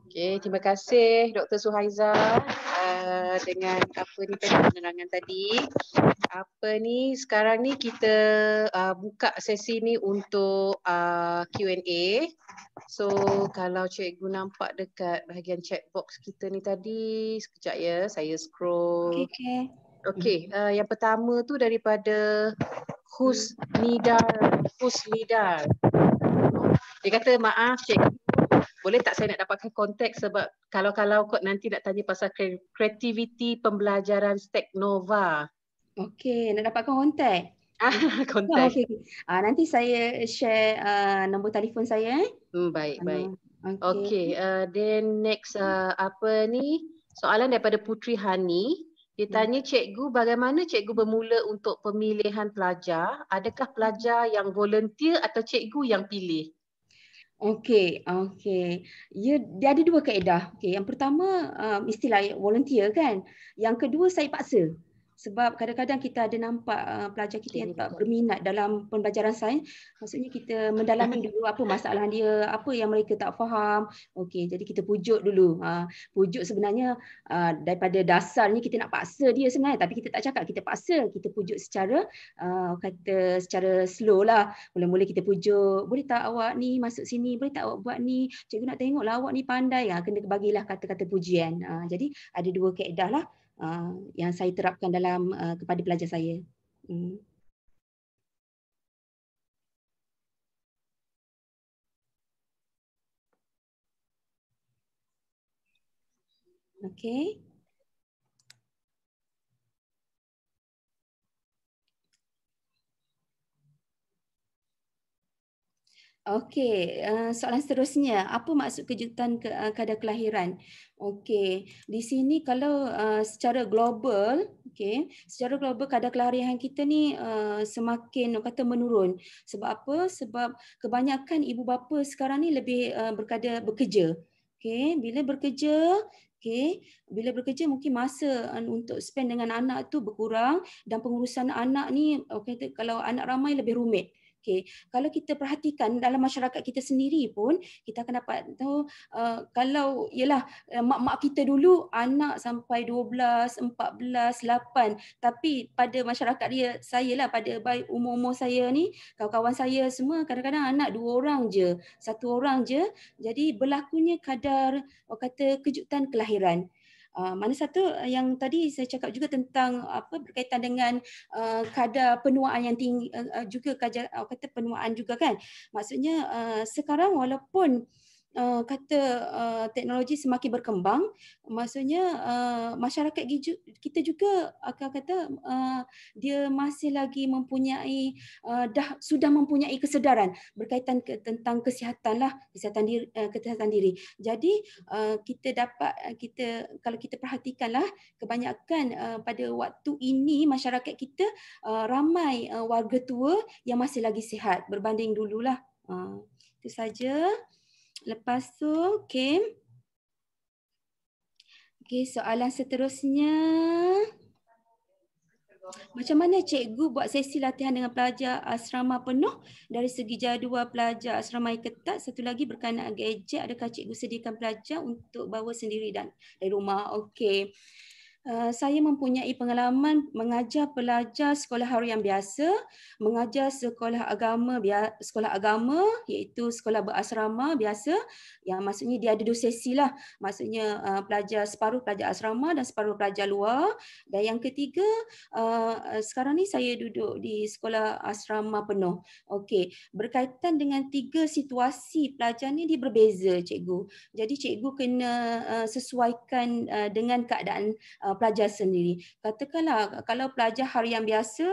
Okey, terima kasih Dr. Suhaiza uh, dengan apa ni tadi penerangan tadi. Apa ni sekarang ni kita uh, buka sesi ni untuk uh, eh, Q&A. So kalau cikgu nampak dekat bahagian chat box kita ni tadi, sekejap ya saya scroll. Okey. Okay. Okey, hmm. uh, yang pertama tu daripada Husnidar, hmm. Husnidar. Dia kata maaf cik. Boleh tak saya nak dapatkan konteks sebab kalau-kalau kot nanti nak tanya pasal kreativiti pembelajaran Stack Nova. Okey, nak dapatkan konteks. Ah, konteks. Oh, ah, okay, okay. Ah, nanti saya share uh, nombor telefon saya eh. Hmm, baik, baik. Okey, okay. uh, then next uh, apa ni? Soalan daripada Putri Hani. Dia hmm. tanya cikgu bagaimana cikgu bermula untuk pemilihan pelajar? Adakah pelajar yang volunteer atau cikgu yang pilih? Okey, okey. Ya, dia ada dua kaedah. Okey, yang pertama uh, istilah volunteer kan. Yang kedua saya paksa sebab kadang-kadang kita ada nampak uh, pelajar kita yang tak berminat dalam pembelajaran sains maksudnya kita mendalami dulu apa masalah dia apa yang mereka tak faham okey jadi kita pujuk dulu uh, pujuk sebenarnya uh, daripada dasarnya kita nak paksa dia sebenarnya tapi kita tak cakap kita paksa kita pujuk secara uh, kata secara slow lah mula-mula kita pujuk boleh tak awak ni masuk sini boleh tak awak buat ni cikgu nak tengoklah awak ni pandai ah kena bagilah kata-kata pujian uh, jadi ada dua kaedah lah uh, yang saya terapkan dalam uh, kepada pelajar saya. Hmm. Okay. Okey, uh, soalan seterusnya, apa maksud kejutan ke, eh, kadar kelahiran? Okey, di sini kalau eh, secara global, okey, secara global kadar kelahiran kita ni uh, semakin kata menurun. Sebab apa? Sebab kebanyakan ibu bapa sekarang ni lebih berkada bekerja. Okey, bila bekerja Okay. Bila bekerja mungkin masa untuk spend dengan anak tu berkurang dan pengurusan anak ni okay, kalau anak ramai lebih rumit okey kalau kita perhatikan dalam masyarakat kita sendiri pun kita akan dapat tahu uh, kalau ialah uh, eh, mak-mak kita dulu anak sampai 12 14 8 tapi pada masyarakat dia saya lah pada baik umur-umur saya ni kawan-kawan saya semua kadang-kadang anak dua orang je satu orang je jadi berlakunya kadar orang kata kejutan kelahiran Uh, mana satu uh, yang tadi saya cakap juga tentang apa berkaitan dengan uh, kadar penuaan yang tinggi uh, uh juga kajar, kata penuaan juga kan maksudnya uh, sekarang walaupun uh, Eh, kata uh, teknologi semakin berkembang maksudnya uh, masyarakat kita juga akan kata uh, dia masih lagi mempunyai uh, dah sudah mempunyai kesedaran berkaitan ke, tentang kesihatanlah kesihatan diri uh, kesihatan diri jadi uh, kita dapat kita kalau kita perhatikanlah kebanyakan uh, pada waktu ini masyarakat kita uh, ramai uh, warga tua yang masih lagi sihat berbanding dululah uh, itu saja Lepas tu, okay. Okay, soalan seterusnya. Macam mana cikgu buat sesi latihan dengan pelajar asrama penuh dari segi jadual pelajar asrama yang ketat? Satu lagi berkenaan gadget, adakah cikgu sediakan pelajar untuk bawa sendiri dan dari rumah? Okay. Eh, saya mempunyai pengalaman mengajar pelajar sekolah harian biasa, mengajar sekolah agama sekolah agama iaitu sekolah berasrama biasa yang maksudnya dia ada dua sesi lah. Maksudnya uh, pelajar separuh pelajar asrama dan separuh pelajar luar. Dan yang ketiga, uh, sekarang ni saya duduk di sekolah asrama penuh. Okey, berkaitan dengan tiga situasi pelajar ni dia berbeza cikgu. Jadi cikgu kena uh, sesuaikan uh, dengan keadaan uh, pelajar sendiri. Katakanlah kalau pelajar harian biasa,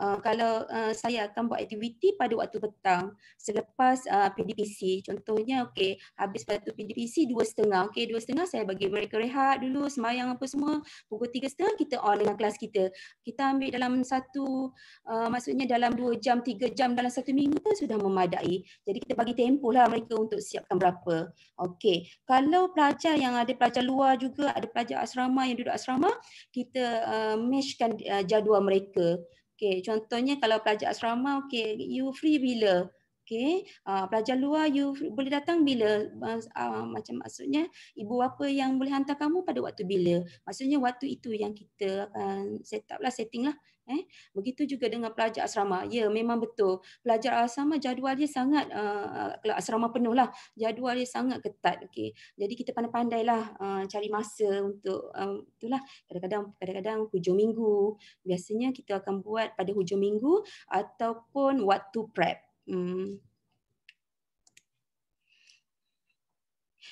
uh, kalau uh, saya akan buat aktiviti pada waktu petang selepas uh, PDPC. Contohnya, okay habis waktu PDPC dua setengah okay dua setengah saya bagi mereka rehat dulu, semayang apa semua. Pukul tiga setengah kita on dengan kelas kita. Kita ambil dalam satu, uh, maksudnya dalam dua jam, tiga jam dalam satu minggu pun sudah memadai. Jadi kita bagi tempoh lah mereka untuk siapkan berapa. okay kalau pelajar yang ada pelajar luar juga, ada pelajar asrama yang duduk asrama, asrama kita uh, meshkan uh, jadual mereka okey contohnya kalau pelajar asrama okey you free bila okey uh, pelajar luar you free, boleh datang bila uh, uh, macam maksudnya ibu bapa yang boleh hantar kamu pada waktu bila maksudnya waktu itu yang kita akan set up lah setting lah Eh, begitu juga dengan pelajar asrama. Ya, memang betul. Pelajar asrama jadual dia sangat uh, asrama penuh lah. Jadual dia sangat ketat. Okey. Jadi kita pandai-pandailah uh, eh, cari masa untuk um, itulah kadang-kadang kadang-kadang hujung minggu. Biasanya kita akan buat pada hujung minggu ataupun waktu prep. Hmm.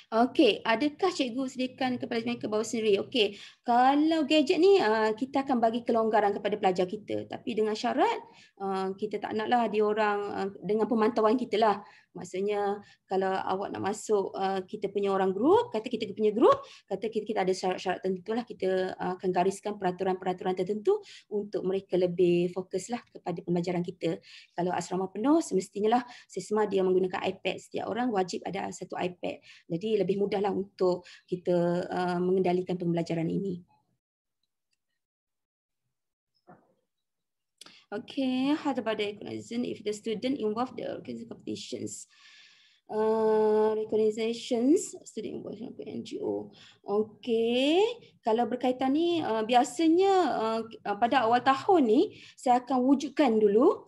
Okey, adakah cikgu sediakan kepada mereka bawa sendiri? Okey, kalau gadget ni ah, kita akan bagi kelonggaran kepada pelajar kita. Tapi dengan syarat, ah, kita tak naklah dia orang ah, dengan pemantauan kita lah. Maksudnya kalau awak nak masuk uh, kita punya orang group kata kita punya group kata kita, kita ada syarat-syarat tertentu lah kita uh, akan gariskan peraturan-peraturan tertentu untuk mereka lebih fokuslah kepada pembelajaran kita. Kalau asrama penuh semestinya lah sesama dia menggunakan iPad setiap orang wajib ada satu iPad. Jadi lebih mudahlah untuk kita uh, mengendalikan pembelajaran ini. Okay, how about the recognition if the student involved the organization competitions? Uh, recognizations student involved in NGO. Okay, kalau berkaitan ni, uh, biasanya uh, uh, pada awal tahun ni, saya akan wujudkan dulu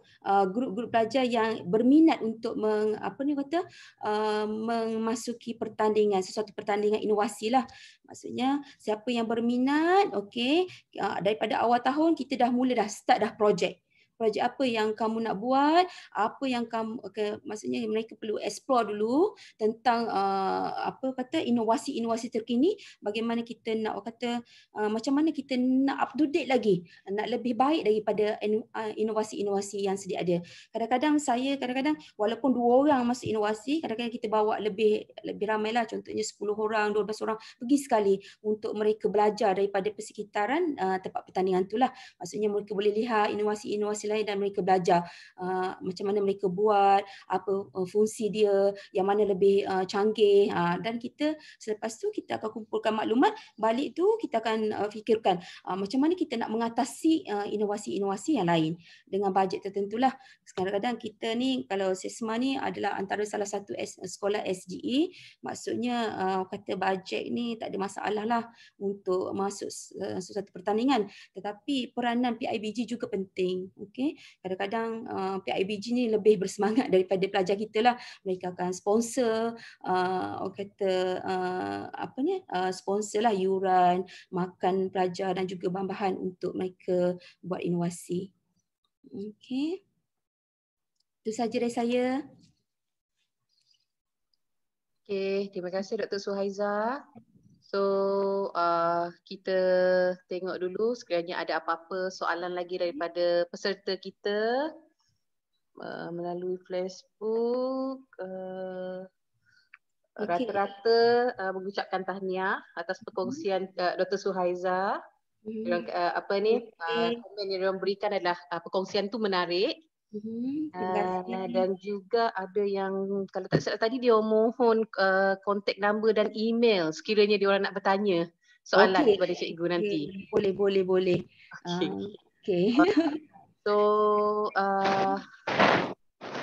grup-grup uh, pelajar yang berminat untuk meng, apa ni kata uh, memasuki pertandingan sesuatu pertandingan inovasi lah maksudnya siapa yang berminat Okay, uh, daripada awal tahun kita dah mula dah start dah projek projek apa yang kamu nak buat, apa yang kamu okay, maksudnya mereka perlu explore dulu tentang uh, apa kata inovasi-inovasi terkini, bagaimana kita nak kata uh, macam mana kita nak up to date lagi, nak lebih baik daripada uh, inovasi-inovasi yang sedia ada. Kadang-kadang saya kadang-kadang walaupun dua orang masuk inovasi, kadang-kadang kita bawa lebih lebih ramai lah. contohnya 10 orang, 12 orang pergi sekali untuk mereka belajar daripada persekitaran uh, tempat pertandingan itulah. Maksudnya mereka boleh lihat inovasi-inovasi lain dan mereka belajar uh, macam mana mereka buat apa uh, fungsi dia yang mana lebih uh, canggih uh, dan kita selepas tu kita akan kumpulkan maklumat balik tu kita akan uh, fikirkan uh, macam mana kita nak mengatasi uh, inovasi-inovasi yang lain dengan bajet tertentulah kadang-kadang kita ni kalau SESMA ni adalah antara salah satu uh, sekolah SGE maksudnya uh, kata bajet ni tak ada masalah lah untuk masuk uh, suatu pertandingan tetapi peranan PIBG juga penting. Okay. Okey, kadang-kadang uh, PIBG ni lebih bersemangat daripada pelajar kita lah. Mereka akan sponsor, uh, orang kata uh, apa ni? Uh, sponsor lah yuran, makan pelajar dan juga bahan-bahan untuk mereka buat inovasi. Okey, itu sahaja dari saya. Okay, terima kasih Dr. Suhaiza. So uh, kita tengok dulu sekiranya ada apa-apa soalan lagi daripada peserta kita uh, melalui Facebook. Uh, okay. Rata-rata uh, mengucapkan tahniah atas perkongsian hmm. uh, Dr. Suhaiza. Mm-hmm. Uh, apa ni, uh, komen yang diorang berikan adalah uh, perkongsian tu menarik hmm Uh, dan juga ada yang kalau tak salah tadi dia mohon kontak eh, uh, number dan email sekiranya dia orang nak bertanya soalan okay. kepada cikgu okay. nanti. Boleh boleh boleh. Ah, okey. Uh, okay. so uh,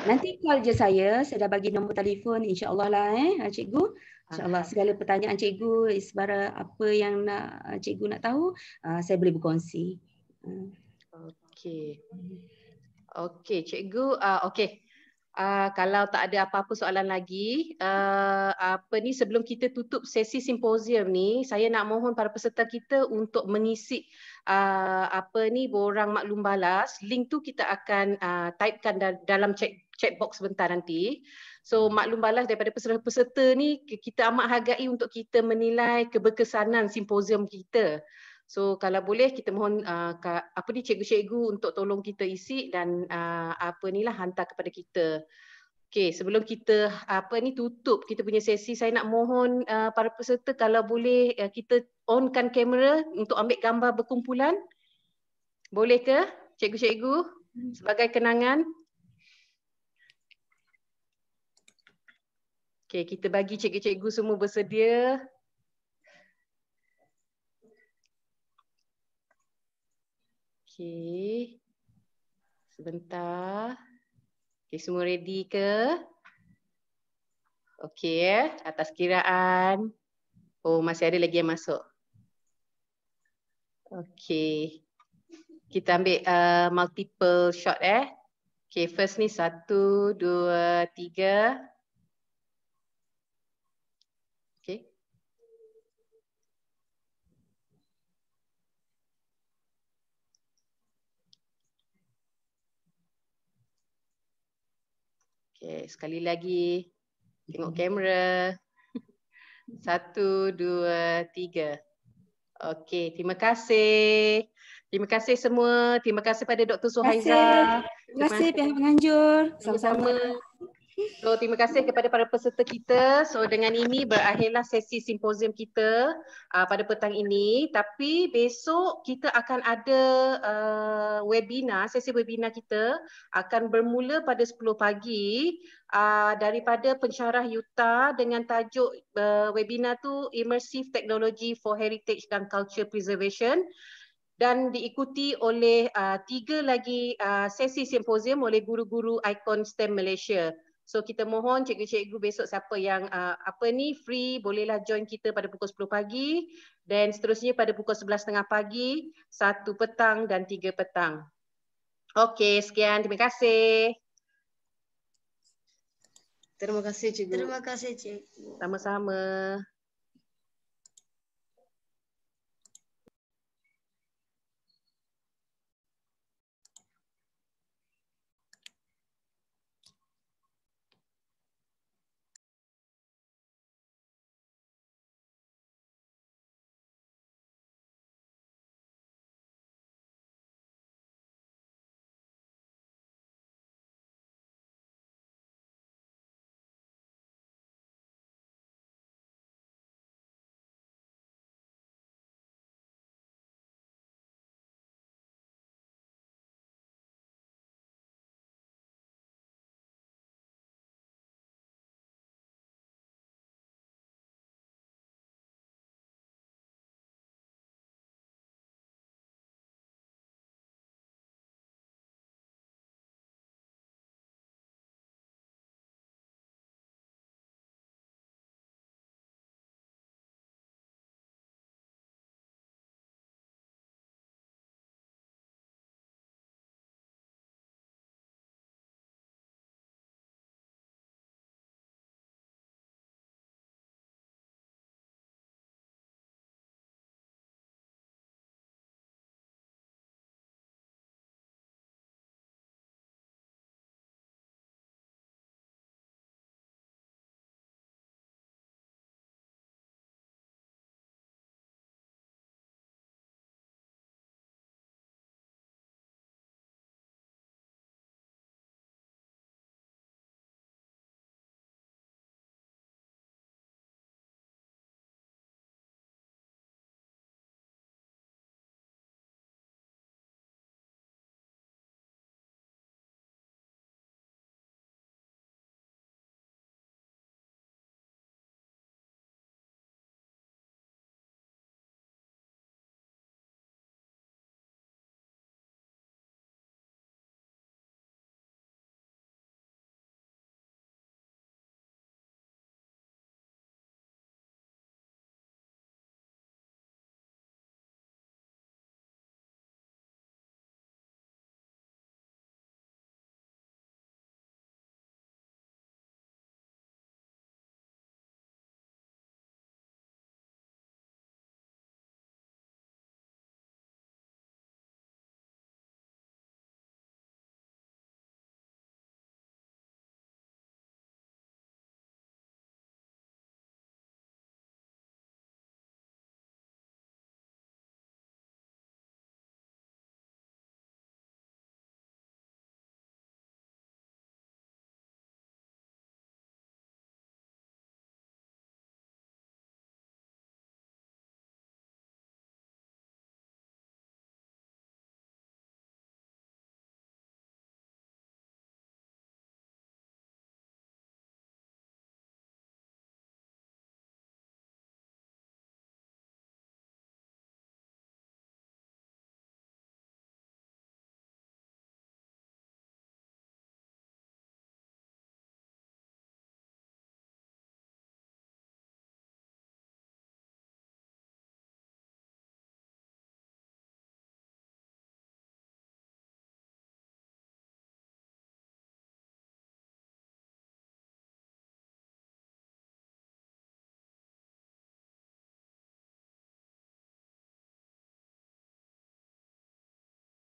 nanti call je saya, saya dah bagi nombor telefon insya-Allah lah eh cikgu. Insya InsyaAllah segala pertanyaan cikgu Isbara apa yang nak cikgu nak tahu uh, saya boleh berkongsi. Okey. Okey, cikgu. Uh, Okey. Uh, kalau tak ada apa-apa soalan lagi, uh, apa ni sebelum kita tutup sesi simposium ni, saya nak mohon para peserta kita untuk mengisi uh, apa ni borang maklum balas. Link tu kita akan uh, typekan dalam chat chat box sebentar nanti. So maklum balas daripada peserta-peserta ni kita amat hargai untuk kita menilai keberkesanan simposium kita. So kalau boleh kita mohon uh, ka, apa ni cikgu-cikgu untuk tolong kita isi dan uh, apa ni lah hantar kepada kita. Okay, sebelum kita apa ni tutup kita punya sesi, saya nak mohon uh, para peserta kalau boleh uh, kita onkan kamera untuk ambil gambar berkumpulan. Boleh ke cikgu-cikgu hmm. sebagai kenangan? Okay, kita bagi cikgu-cikgu semua bersedia. Okay, Sebentar. Okay, semua ready ke? Okey, eh? atas kiraan. Oh, masih ada lagi yang masuk. Okay, Kita ambil uh, multiple shot eh. Okay, first ni satu, dua, tiga. Okay, sekali lagi. Tengok kamera. Satu, dua, tiga. Okay, terima kasih. Terima kasih semua. Terima kasih pada Dr. Suhaiza. Terima kasih pihak penganjur. Sama-sama. Sama-sama. So terima kasih kepada para peserta kita. So dengan ini berakhirlah sesi simposium kita uh, pada petang ini. Tapi besok kita akan ada uh, webinar, sesi webinar kita akan bermula pada 10 pagi uh, daripada pensyarah Yuta dengan tajuk uh, webinar tu Immersive Technology for Heritage and Culture Preservation dan diikuti oleh uh, tiga lagi uh, sesi simposium oleh guru-guru ikon STEM Malaysia. So kita mohon cikgu-cikgu besok siapa yang uh, apa ni free bolehlah join kita pada pukul 10 pagi dan seterusnya pada pukul 11.30 pagi, 1 petang dan 3 petang. Okey, sekian. Terima kasih. Terima kasih cikgu. Terima kasih cikgu. Sama-sama.